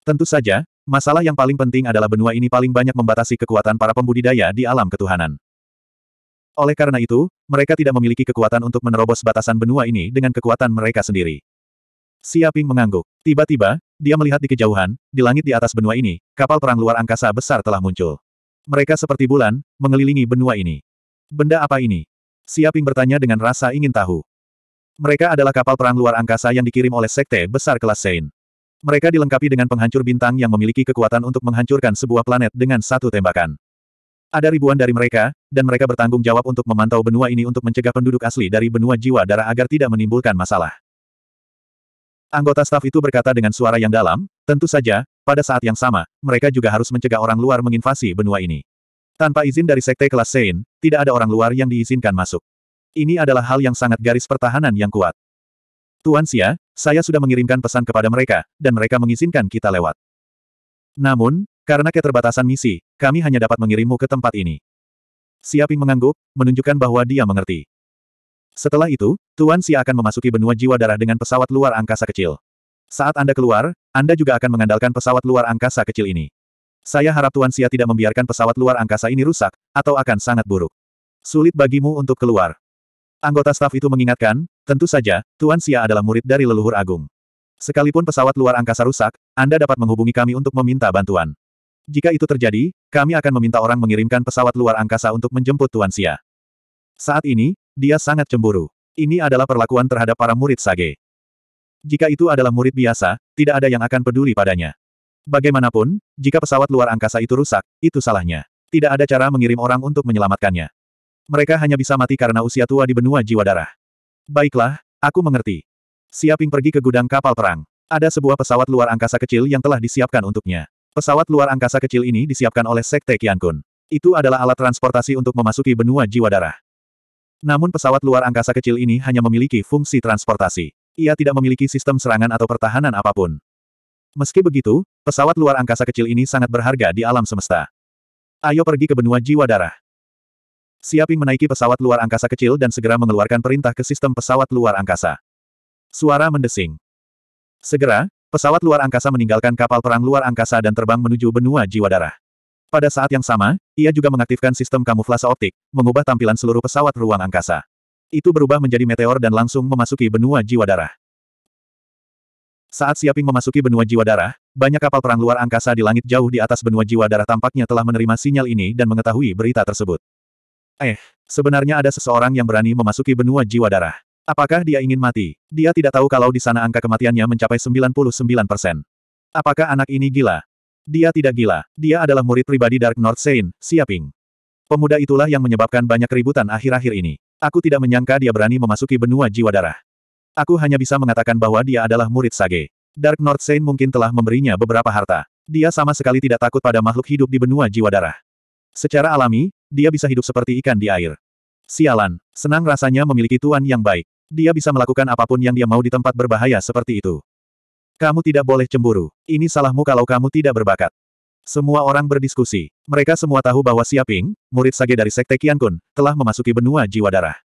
Speaker 1: Tentu saja, masalah yang paling penting adalah benua ini paling banyak membatasi kekuatan para pembudidaya di alam ketuhanan. Oleh karena itu, mereka tidak memiliki kekuatan untuk menerobos batasan benua ini dengan kekuatan mereka sendiri. Siaping mengangguk. Tiba-tiba, dia melihat di kejauhan, di langit di atas benua ini, kapal perang luar angkasa besar telah muncul. Mereka seperti bulan, mengelilingi benua ini. Benda apa ini? Siaping bertanya dengan rasa ingin tahu. Mereka adalah kapal perang luar angkasa yang dikirim oleh sekte besar kelas Sein. Mereka dilengkapi dengan penghancur bintang yang memiliki kekuatan untuk menghancurkan sebuah planet dengan satu tembakan. Ada ribuan dari mereka, dan mereka bertanggung jawab untuk memantau benua ini untuk mencegah penduduk asli dari benua jiwa darah agar tidak menimbulkan masalah. Anggota staf itu berkata dengan suara yang dalam, tentu saja, pada saat yang sama, mereka juga harus mencegah orang luar menginvasi benua ini. Tanpa izin dari sekte kelas Sein, tidak ada orang luar yang diizinkan masuk. Ini adalah hal yang sangat garis pertahanan yang kuat. Tuan Xia, saya sudah mengirimkan pesan kepada mereka, dan mereka mengizinkan kita lewat. Namun, karena keterbatasan misi, kami hanya dapat mengirimmu ke tempat ini. Siaping mengangguk, menunjukkan bahwa dia mengerti. Setelah itu, Tuan Xia akan memasuki benua jiwa darah dengan pesawat luar angkasa kecil. Saat Anda keluar, Anda juga akan mengandalkan pesawat luar angkasa kecil ini. Saya harap Tuan Xia tidak membiarkan pesawat luar angkasa ini rusak, atau akan sangat buruk. Sulit bagimu untuk keluar. Anggota staf itu mengingatkan, tentu saja, Tuan Xia adalah murid dari leluhur agung. Sekalipun pesawat luar angkasa rusak, Anda dapat menghubungi kami untuk meminta bantuan. Jika itu terjadi, kami akan meminta orang mengirimkan pesawat luar angkasa untuk menjemput Tuan Xia. Saat ini, dia sangat cemburu. Ini adalah perlakuan terhadap para murid Sage. Jika itu adalah murid biasa, tidak ada yang akan peduli padanya. Bagaimanapun, jika pesawat luar angkasa itu rusak, itu salahnya. Tidak ada cara mengirim orang untuk menyelamatkannya. Mereka hanya bisa mati karena usia tua di benua jiwa darah. Baiklah, aku mengerti. Siaping pergi ke gudang kapal perang. Ada sebuah pesawat luar angkasa kecil yang telah disiapkan untuknya. Pesawat luar angkasa kecil ini disiapkan oleh Sekte Kiankun. Itu adalah alat transportasi untuk memasuki benua jiwa darah. Namun pesawat luar angkasa kecil ini hanya memiliki fungsi transportasi. Ia tidak memiliki sistem serangan atau pertahanan apapun. Meski begitu, pesawat luar angkasa kecil ini sangat berharga di alam semesta. Ayo pergi ke benua jiwa darah. Siaping menaiki pesawat luar angkasa kecil dan segera mengeluarkan perintah ke sistem pesawat luar angkasa. Suara mendesing. Segera, pesawat luar angkasa meninggalkan kapal perang luar angkasa dan terbang menuju benua jiwa darah. Pada saat yang sama, ia juga mengaktifkan sistem kamuflase optik, mengubah tampilan seluruh pesawat ruang angkasa. Itu berubah menjadi meteor dan langsung memasuki benua jiwa darah. Saat Siaping memasuki benua jiwa darah, banyak kapal perang luar angkasa di langit jauh di atas benua jiwa darah tampaknya telah menerima sinyal ini dan mengetahui berita tersebut. Eh, sebenarnya ada seseorang yang berani memasuki benua jiwa darah. Apakah dia ingin mati? Dia tidak tahu kalau di sana angka kematiannya mencapai 99 persen. Apakah anak ini gila? Dia tidak gila, dia adalah murid pribadi Dark North Saint, Siaping. Pemuda itulah yang menyebabkan banyak keributan akhir-akhir ini. Aku tidak menyangka dia berani memasuki benua jiwa darah. Aku hanya bisa mengatakan bahwa dia adalah murid Sage. Dark North Saint mungkin telah memberinya beberapa harta. Dia sama sekali tidak takut pada makhluk hidup di benua jiwa darah. Secara alami, dia bisa hidup seperti ikan di air. Sialan, senang rasanya memiliki tuan yang baik. Dia bisa melakukan apapun yang dia mau di tempat berbahaya seperti itu. Kamu tidak boleh cemburu. Ini salahmu kalau kamu tidak berbakat. Semua orang berdiskusi. Mereka semua tahu bahwa Siaping, murid sage dari Sekte Qiankun, telah memasuki benua jiwa darah.